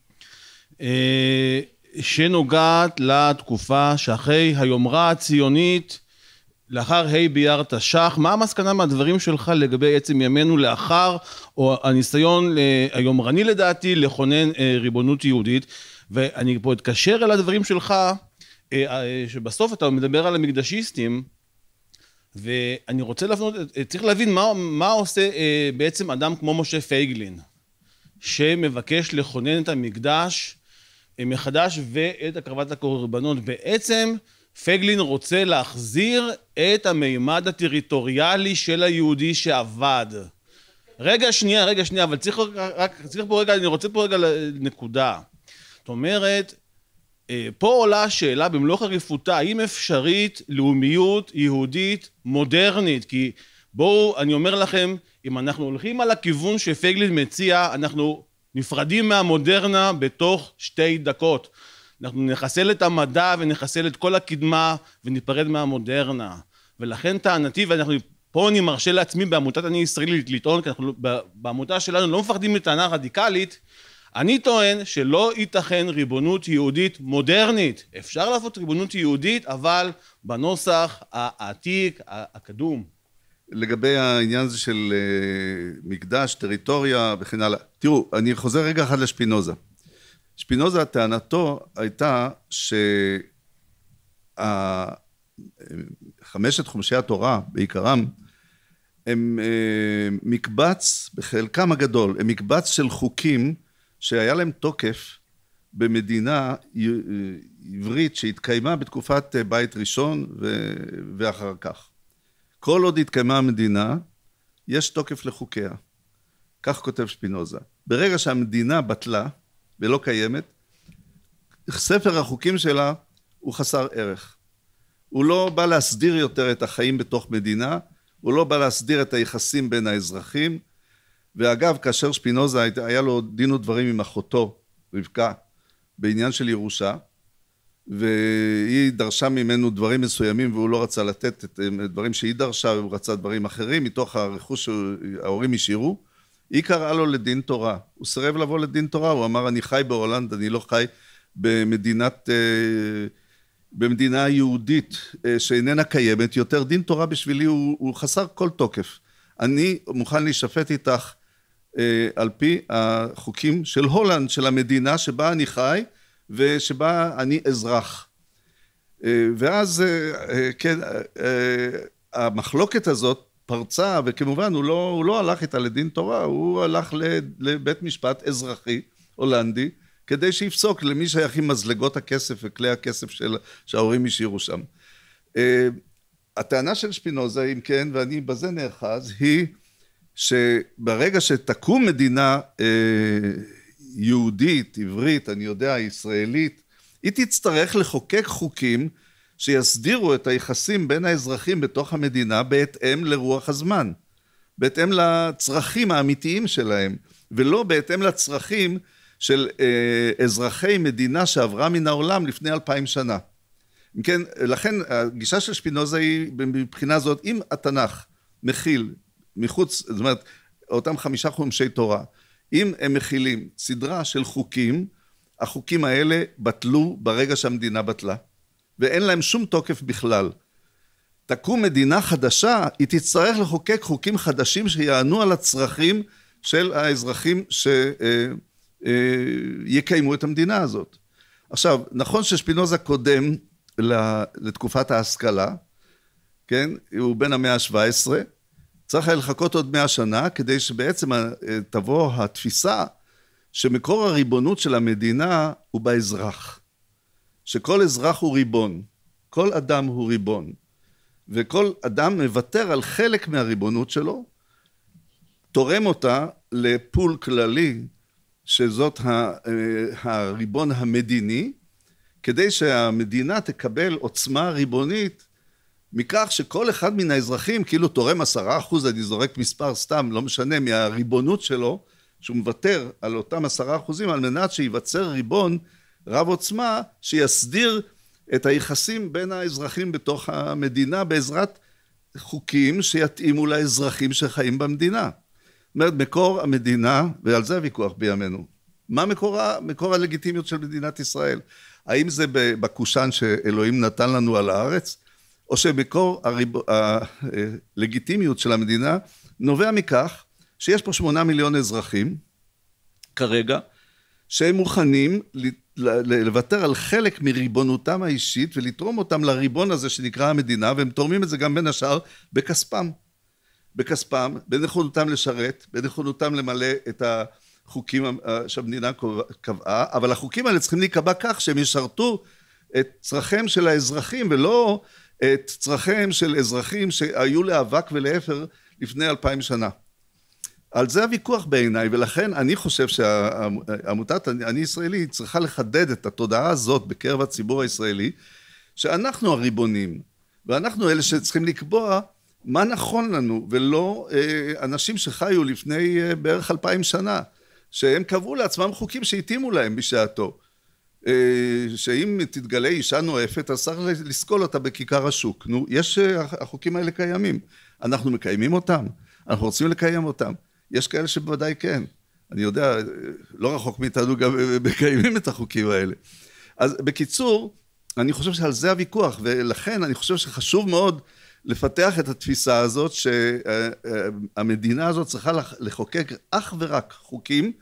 אה, שנוגעת לתקופה שאחרי היומרה הציונית, לאחר ה' באייר תש"ח, מה המסקנה מהדברים שלך לגבי עצם ימינו לאחר, או הניסיון אה, היומרני לדעתי לכונן אה, ריבונות יהודית? ואני פה אתקשר אל הדברים שלך, אה, שבסוף אתה מדבר על המקדשיסטים, ואני רוצה להפנות, צריך להבין מה, מה עושה בעצם אדם כמו משה פייגלין, שמבקש לכונן את המקדש מחדש ואת הקרבת הקורבנות. בעצם פייגלין רוצה להחזיר את המימד הטריטוריאלי של היהודי שעבד. רגע שנייה, רגע שנייה, אבל צריך רק, צריך פה רגע, אני רוצה פה רגע נקודה. זאת אומרת, אה, פה עולה השאלה במלוא חריפותה, האם אפשרית לאומיות יהודית מודרנית? כי בואו, אני אומר לכם, אם אנחנו הולכים על הכיוון שפייגלין מציע, אנחנו נפרדים מהמודרנה בתוך שתי דקות. אנחנו נחסל את המדע ונחסל את כל הקדמה וניפרד מהמודרנה. ולכן טענתי, ואנחנו, פה אני מרשה לעצמי בעמותת אני ישראלית לטעון, כי אנחנו בעמותה שלנו לא מפחדים מטענה רדיקלית, אני טוען שלא ייתכן ריבונות יהודית מודרנית. אפשר לעשות ריבונות יהודית, אבל בנוסח העתיק, הקדום. לגבי העניין הזה של אה, מקדש, טריטוריה וכן הלאה, תראו, אני חוזר רגע אחד לשפינוזה. שפינוזה, טענתו הייתה שחמשת חומשי התורה בעיקרם, הם אה, מקבץ, בחלקם הגדול, הם מקבץ של חוקים שהיה להם תוקף במדינה אה, עברית שהתקיימה בתקופת אה, בית ראשון ו... ואחר כך. כל עוד התקיימה המדינה, יש תוקף לחוקיה. כך כותב שפינוזה. ברגע שהמדינה בטלה ולא קיימת, ספר החוקים שלה הוא חסר ערך. הוא לא בא להסדיר יותר את החיים בתוך מדינה, הוא לא בא להסדיר את היחסים בין האזרחים. ואגב, כאשר שפינוזה היה לו דין ודברים עם אחותו, רבקה, בעניין של ירושה, והיא דרשה ממנו דברים מסוימים והוא לא רצה לתת את דברים שהיא דרשה, הוא רצה דברים אחרים מתוך הרכוש שההורים השאירו. היא קראה לו לדין תורה. הוא סירב לבוא לדין תורה, הוא אמר, אני חי בהולנד, אני לא חי במדינת... אה, במדינה היהודית אה, שאיננה קיימת, יותר דין תורה בשבילי הוא, הוא חסר כל תוקף. אני מוכן להישפט איתך אה, על פי החוקים של הולנד, של המדינה שבה אני חי ושבה אני אזרח. אה, ואז אה, אה כן, אה, אה, המחלוקת הזאת פרצה, וכמובן הוא לא, הוא לא הלך איתה לדין תורה, הוא הלך לבית משפט אזרחי הולנדי, כדי שיפסוק למי שייך עם מזלגות הכסף וכלי הכסף של, שההורים השאירו שם. אה, הטענה של שפינוזה, אם כן, ואני בזה נאחז, היא שברגע שתקום מדינה אה, יהודית, עברית, אני יודע, ישראלית, היא תצטרך לחוקק חוקים שיסדירו את היחסים בין האזרחים בתוך המדינה בהתאם לרוח הזמן, בהתאם לצרכים האמיתיים שלהם, ולא בהתאם לצרכים של אה, אזרחי מדינה שעברה מן העולם לפני אלפיים שנה. אם כן, לכן הגישה של שפינוזה היא מבחינה זאת, אם התנ"ך מכיל מחוץ, זאת אומרת, אותם חמישה חומשי תורה, אם הם מכילים סדרה של חוקים, החוקים האלה בטלו ברגע שהמדינה בטלה. ואין להם שום תוקף בכלל. תקום מדינה חדשה, היא תצטרך לחוקק חוקים חדשים שיענו על הצרכים של האזרחים שיקיימו אה, אה, את המדינה הזאת. עכשיו, נכון ששפינוזה קודם לתקופת ההשכלה, כן? הוא בן המאה ה-17, צריך היה לחכות עוד מאה שנה כדי שבעצם אה, תבוא התפיסה שמקור הריבונות של המדינה הוא באזרח. שכל אזרח הוא ריבון, כל אדם הוא ריבון, וכל אדם מוותר על חלק מהריבונות שלו, תורם אותה לפול כללי, שזאת אה, הריבון המדיני, כדי שהמדינה תקבל עוצמה ריבונית מכך שכל אחד מן האזרחים כאילו תורם עשרה אחוז, אני זורק מספר סתם, לא משנה, מהריבונות שלו, שהוא מוותר על אותם עשרה אחוזים על מנת שייווצר ריבון רב עוצמה שיסדיר את היחסים בין האזרחים בתוך המדינה בעזרת חוקים שיתאימו לאזרחים שחיים במדינה. זאת אומרת, מקור המדינה, ועל זה הוויכוח בימינו, מה מקור, מקור הלגיטימיות של מדינת ישראל? האם זה בקושאן שאלוהים נתן לנו על הארץ, או שמקור הריב... הלגיטימיות אה, של המדינה נובע מכך שיש פה שמונה מיליון אזרחים כרגע, שהם מוכנים לוותר על חלק מריבונותם האישית ולתרום אותם לריבון הזה שנקרא המדינה, והם תורמים את זה גם בין השאר בכספם. בכספם, בנכונותם לשרת, בנכונותם למלא את החוקים שהמדינה קבעה, אבל החוקים האלה צריכים להיקבע כך שהם ישרתו את צרכיהם של האזרחים ולא את צרכיהם של אזרחים שהיו לאבק ולאפר לפני אלפיים שנה. על זה הוויכוח בעיניי, ולכן אני חושב שעמותת אני ישראלי צריכה לחדד את התודעה הזאת בקרב הציבור הישראלי, שאנחנו הריבונים, ואנחנו אלה שצריכים לקבוע מה נכון לנו, ולא אה, אנשים שחיו לפני אה, בערך אלפיים שנה, שהם קבעו לעצמם חוקים שהתאימו להם בשעתו. אה, שאם תתגלה אישה נואפת, אז צריך לסקול אותה בכיכר השוק. נו, יש, אה, החוקים האלה קיימים. אנחנו מקיימים אותם, אנחנו רוצים לקיים אותם. יש כאלה שבוודאי כן. אני יודע, לא רחוק מאיתנו גם מקיימים את החוקים האלה. אז בקיצור, אני חושב שעל זה הוויכוח, ולכן אני חושב שחשוב מאוד לפתח את התפיסה הזאת שהמדינה הזאת צריכה לחוקק אך ורק חוקים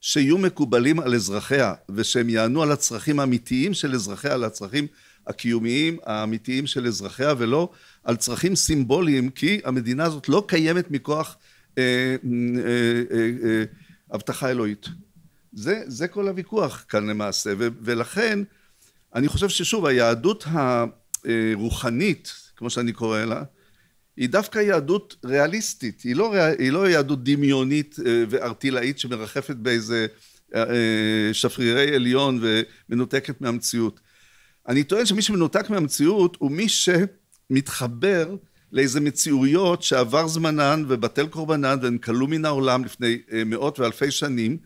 שיהיו מקובלים על אזרחיה, ושהם יענו על הצרכים האמיתיים של אזרחיה, על הצרכים הקיומיים האמיתיים של אזרחיה, ולא על צרכים סימבוליים, כי המדינה הזאת לא קיימת מכוח אה, אה, אה, הבטחה אלוהית. זה, זה כל הוויכוח כאן למעשה, ו, ולכן אני חושב ששוב היהדות הרוחנית, כמו שאני קורא לה, היא דווקא יהדות ריאליסטית, היא לא, היא לא יהדות דמיונית וארטילאית שמרחפת באיזה שפרירי עליון ומנותקת מהמציאות. אני טוען שמי שמנותק מהמציאות הוא מי שמתחבר לאיזה מציאויות שעבר זמנן ובטל קורבנן והן כלו מן העולם לפני אה, מאות ואלפי שנים,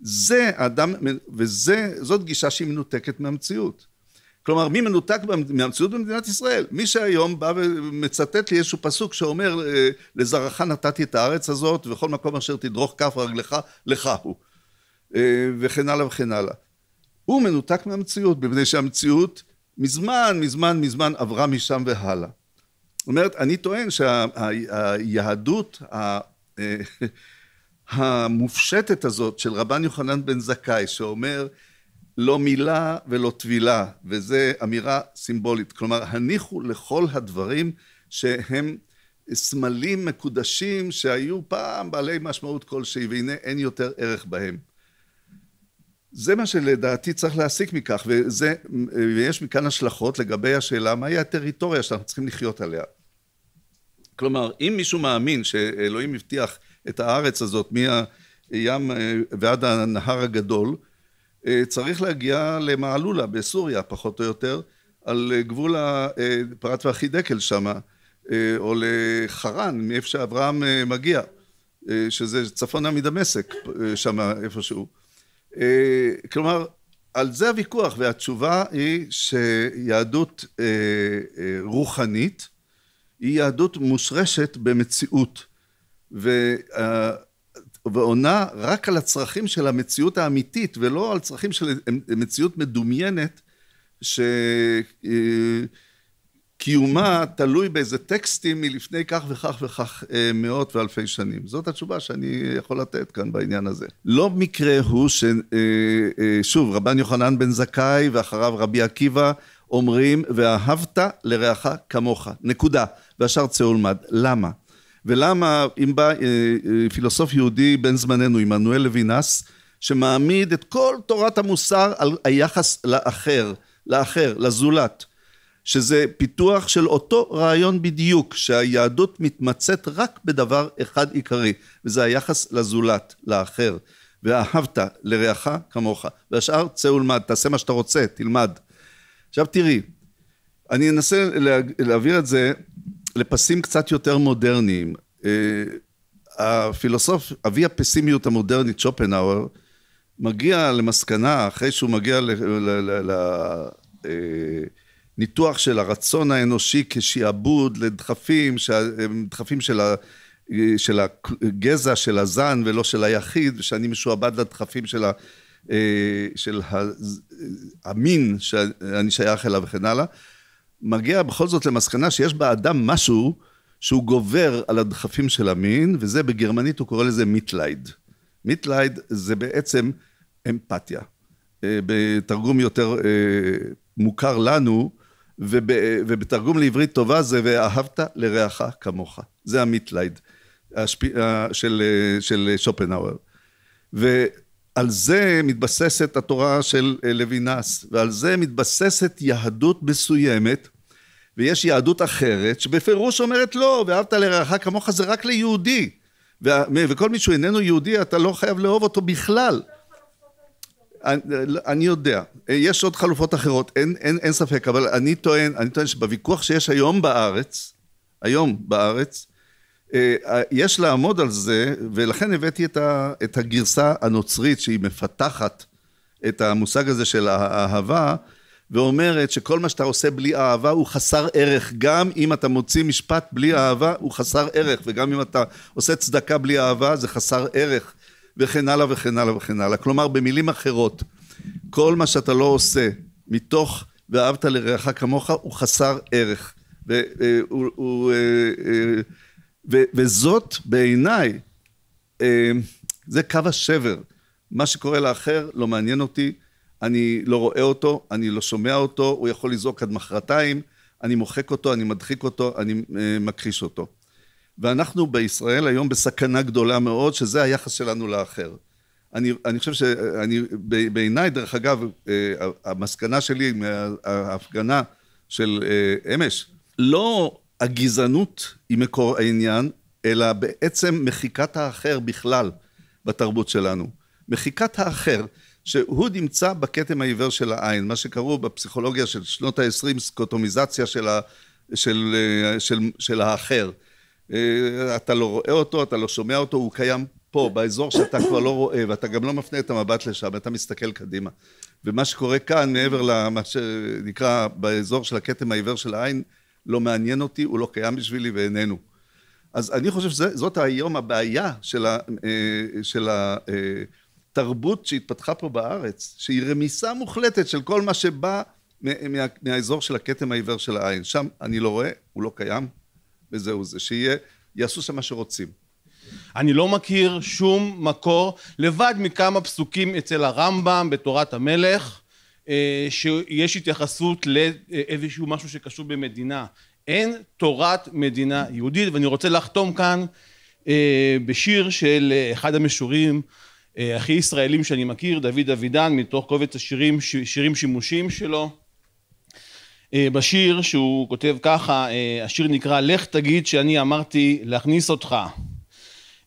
זה אדם, וזה, זאת גישה שהיא מנותקת מהמציאות. כלומר, מי מנותק מהמציאות במדינת ישראל? מי שהיום בא ומצטט לי איזשהו פסוק שאומר, אה, לזרעך נתתי את הארץ הזאת, וכל מקום אשר תדרוך כף רגלך, לך הוא. אה, וכן הלאה וכן הלאה. הוא מנותק מהמציאות, מפני שהמציאות מזמן, מזמן, מזמן עברה משם והלאה. זאת אומרת, אני טוען שהיהדות שה, אה, המופשטת הזאת של רבן יוחנן בן זכאי, שאומר לא מילה ולא טבילה, וזו אמירה סימבולית. כלומר, הניחו לכל הדברים שהם סמלים מקודשים שהיו פעם בעלי משמעות כלשהי, והנה אין יותר ערך בהם. זה מה שלדעתי צריך להסיק מכך, וזה, ויש מכאן השלכות לגבי השאלה מהי הטריטוריה שאנחנו צריכים לחיות עליה. כלומר, אם מישהו מאמין שאלוהים הבטיח את הארץ הזאת מהים אה, ועד הנהר הגדול, אה, צריך להגיע למעלולה בסוריה, פחות או יותר, על גבול הפרת והחידקל שם, אה, או לחרן, מאיפה שאברהם מגיע, שזה צפונה מדמשק, שם איפשהו. אה, כלומר, על זה הוויכוח, והתשובה היא שיהדות אה, אה, רוחנית היא יהדות מושרשת במציאות, ו... ועונה רק על הצרכים של המציאות האמיתית, ולא על צרכים של מציאות מדומיינת, ש... קיומה תלוי באיזה טקסטים מלפני כך וכך וכך אה, מאות ואלפי שנים. זאת התשובה שאני יכול לתת כאן בעניין הזה. לא מקרה הוא ש... אה, אה, שוב, רבן יוחנן בן זכאי ואחריו רבי עקיבא אומרים, ואהבת לרעך כמוך, נקודה. והשאר צא ולמד. למה? ולמה אם בא פילוסוף יהודי בן זמננו, עמנואל לוינס, שמעמיד את כל תורת המוסר על היחס לאחר, לאחר, לזולת. שזה פיתוח של אותו רעיון בדיוק, שהיהדות מתמצאת רק בדבר אחד עיקרי, וזה היחס לזולת, לאחר. ואהבת לרעך כמוך, והשאר צא ולמד, תעשה מה שאתה רוצה, תלמד. עכשיו תראי, אני אנסה לה, להעביר את זה לפסים קצת יותר מודרניים. אה, הפילוסוף, אבי הפסימיות המודרנית, שופנאוור, מגיע למסקנה, אחרי שהוא מגיע ל... ל... ל, ל, ל אה, ניתוח של הרצון האנושי כשעבוד לדחפים, דחפים של, ה, של הגזע, של הזן ולא של היחיד, ושאני משועבד לדחפים של, ה, אה, של ה, המין שאני שייך אליו וכן הלאה, מגיע בכל זאת למסקנה שיש באדם משהו שהוא גובר על הדחפים של המין, וזה בגרמנית הוא קורא לזה מיטלייד. מיטלייד זה בעצם אמפתיה. אה, בתרגום יותר אה, מוכר לנו, וב, ובתרגום לעברית טובה זה ואהבת לרעך כמוך. זה המיטלייד השפ... של, של שופנאוור. ועל זה מתבססת התורה של אה, לוינס, ועל זה מתבססת יהדות מסוימת, ויש יהדות אחרת שבפירוש אומרת לא, ואהבת לרעך כמוך זה רק ליהודי. וכל מי שהוא איננו יהודי, אתה לא חייב לאהוב אותו בכלל. אני, יודע, יש עוד חלופות אחרות, אין, אין, אין ספק, אבל אני טוען, אני טוען שבוויכוח שיש היום בארץ, היום בארץ, אה, אה, יש לעמוד על זה, ולכן הבאתי את, ה, את הגרסה הנוצרית שהיא מפתחת את המושג הזה של האהבה, ואומרת שכל מה שאתה עושה בלי אהבה הוא חסר ערך. גם אם אתה מוציא משפט בלי אהבה, הוא חסר ערך, וגם אם אתה עושה צדקה בלי אהבה, זה חסר ערך. וכן הלאה וכן הלאה וכן הלאה. כלומר, במילים אחרות, כל מה שאתה לא עושה מתוך ואהבת לרעך כמוך, הוא חסר ערך. ו, ו, ו, ו, ו, וזאת בעיניי, אה, זה קו השבר. מה שקורה לאחר לא מעניין אותי, אני לא רואה אותו, אני לא שומע אותו, הוא יכול לזעוק עד מחרתיים, אני מוחק אותו, אני מדחיק אותו, אני אה, מכחיש אותו. ואנחנו בישראל היום בסכנה גדולה מאוד, שזה היחס שלנו לאחר. אני, אני חושב שאני, בעיניי, דרך אגב, אה, המסקנה שלי מההפגנה של אה, אמש, לא הגזענות היא מקור העניין, אלא בעצם מחיקת האחר בכלל בתרבות שלנו. מחיקת האחר, שהוא נמצא בכתם העיוור של העין, מה שקראו בפסיכולוגיה של שנות ה-20, סקוטומיזציה של, ה, של, של, אה, של, של האחר. אה, אתה לא רואה אותו, אתה לא שומע אותו, הוא קיים פה, באזור שאתה כבר לא רואה, ואתה גם לא מפנה את המבט לשם, אתה מסתכל קדימה. ומה שקורה כאן, מעבר למה שנקרא, באזור של הכתם העיוור של העין, לא מעניין אותי, הוא לא קיים בשבילי ואיננו. אז אני חושב שזאת היום הבעיה של, ה, אה, של התרבות אה, שהתפתחה פה בארץ, שהיא רמיסה מוחלטת של כל מה שבא מה, מהאזור של הכתם העיוור של העין. שם אני לא רואה, הוא לא קיים, וזהו זה, שיהיה, יעשו שם מה שרוצים. אני לא מכיר שום מקור, לבד מכמה פסוקים אצל הרמב"ם בתורת המלך, אה, שיש התייחסות לאיזשהו משהו שקשור במדינה. אין תורת מדינה יהודית, ואני רוצה לחתום כאן אה, בשיר של אחד המשורים אה, הכי ישראלים שאני מכיר, דוד אבידן, מתוך קובץ השירים, שירים שימושיים שלו. אה, בשיר שהוא כותב ככה, אה, השיר נקרא "לך תגיד שאני אמרתי להכניס אותך".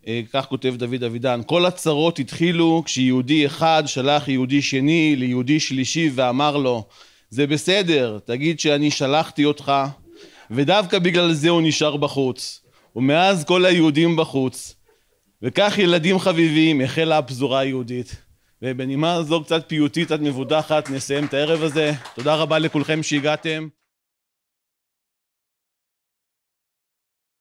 אה, כך כותב דוד אבידן, כל הצרות התחילו כשיהודי אחד שלח יהודי שני ליהודי שלישי ואמר לו, זה בסדר, תגיד שאני שלחתי אותך, ודווקא בגלל זה הוא נשאר בחוץ, ומאז כל היהודים בחוץ. וכך ילדים חביבים החלה הפזורה היהודית. ובנימה זו קצת פיוטית, קצת מבודחת, נסיים את הערב הזה. תודה רבה לכולכם שהגעתם.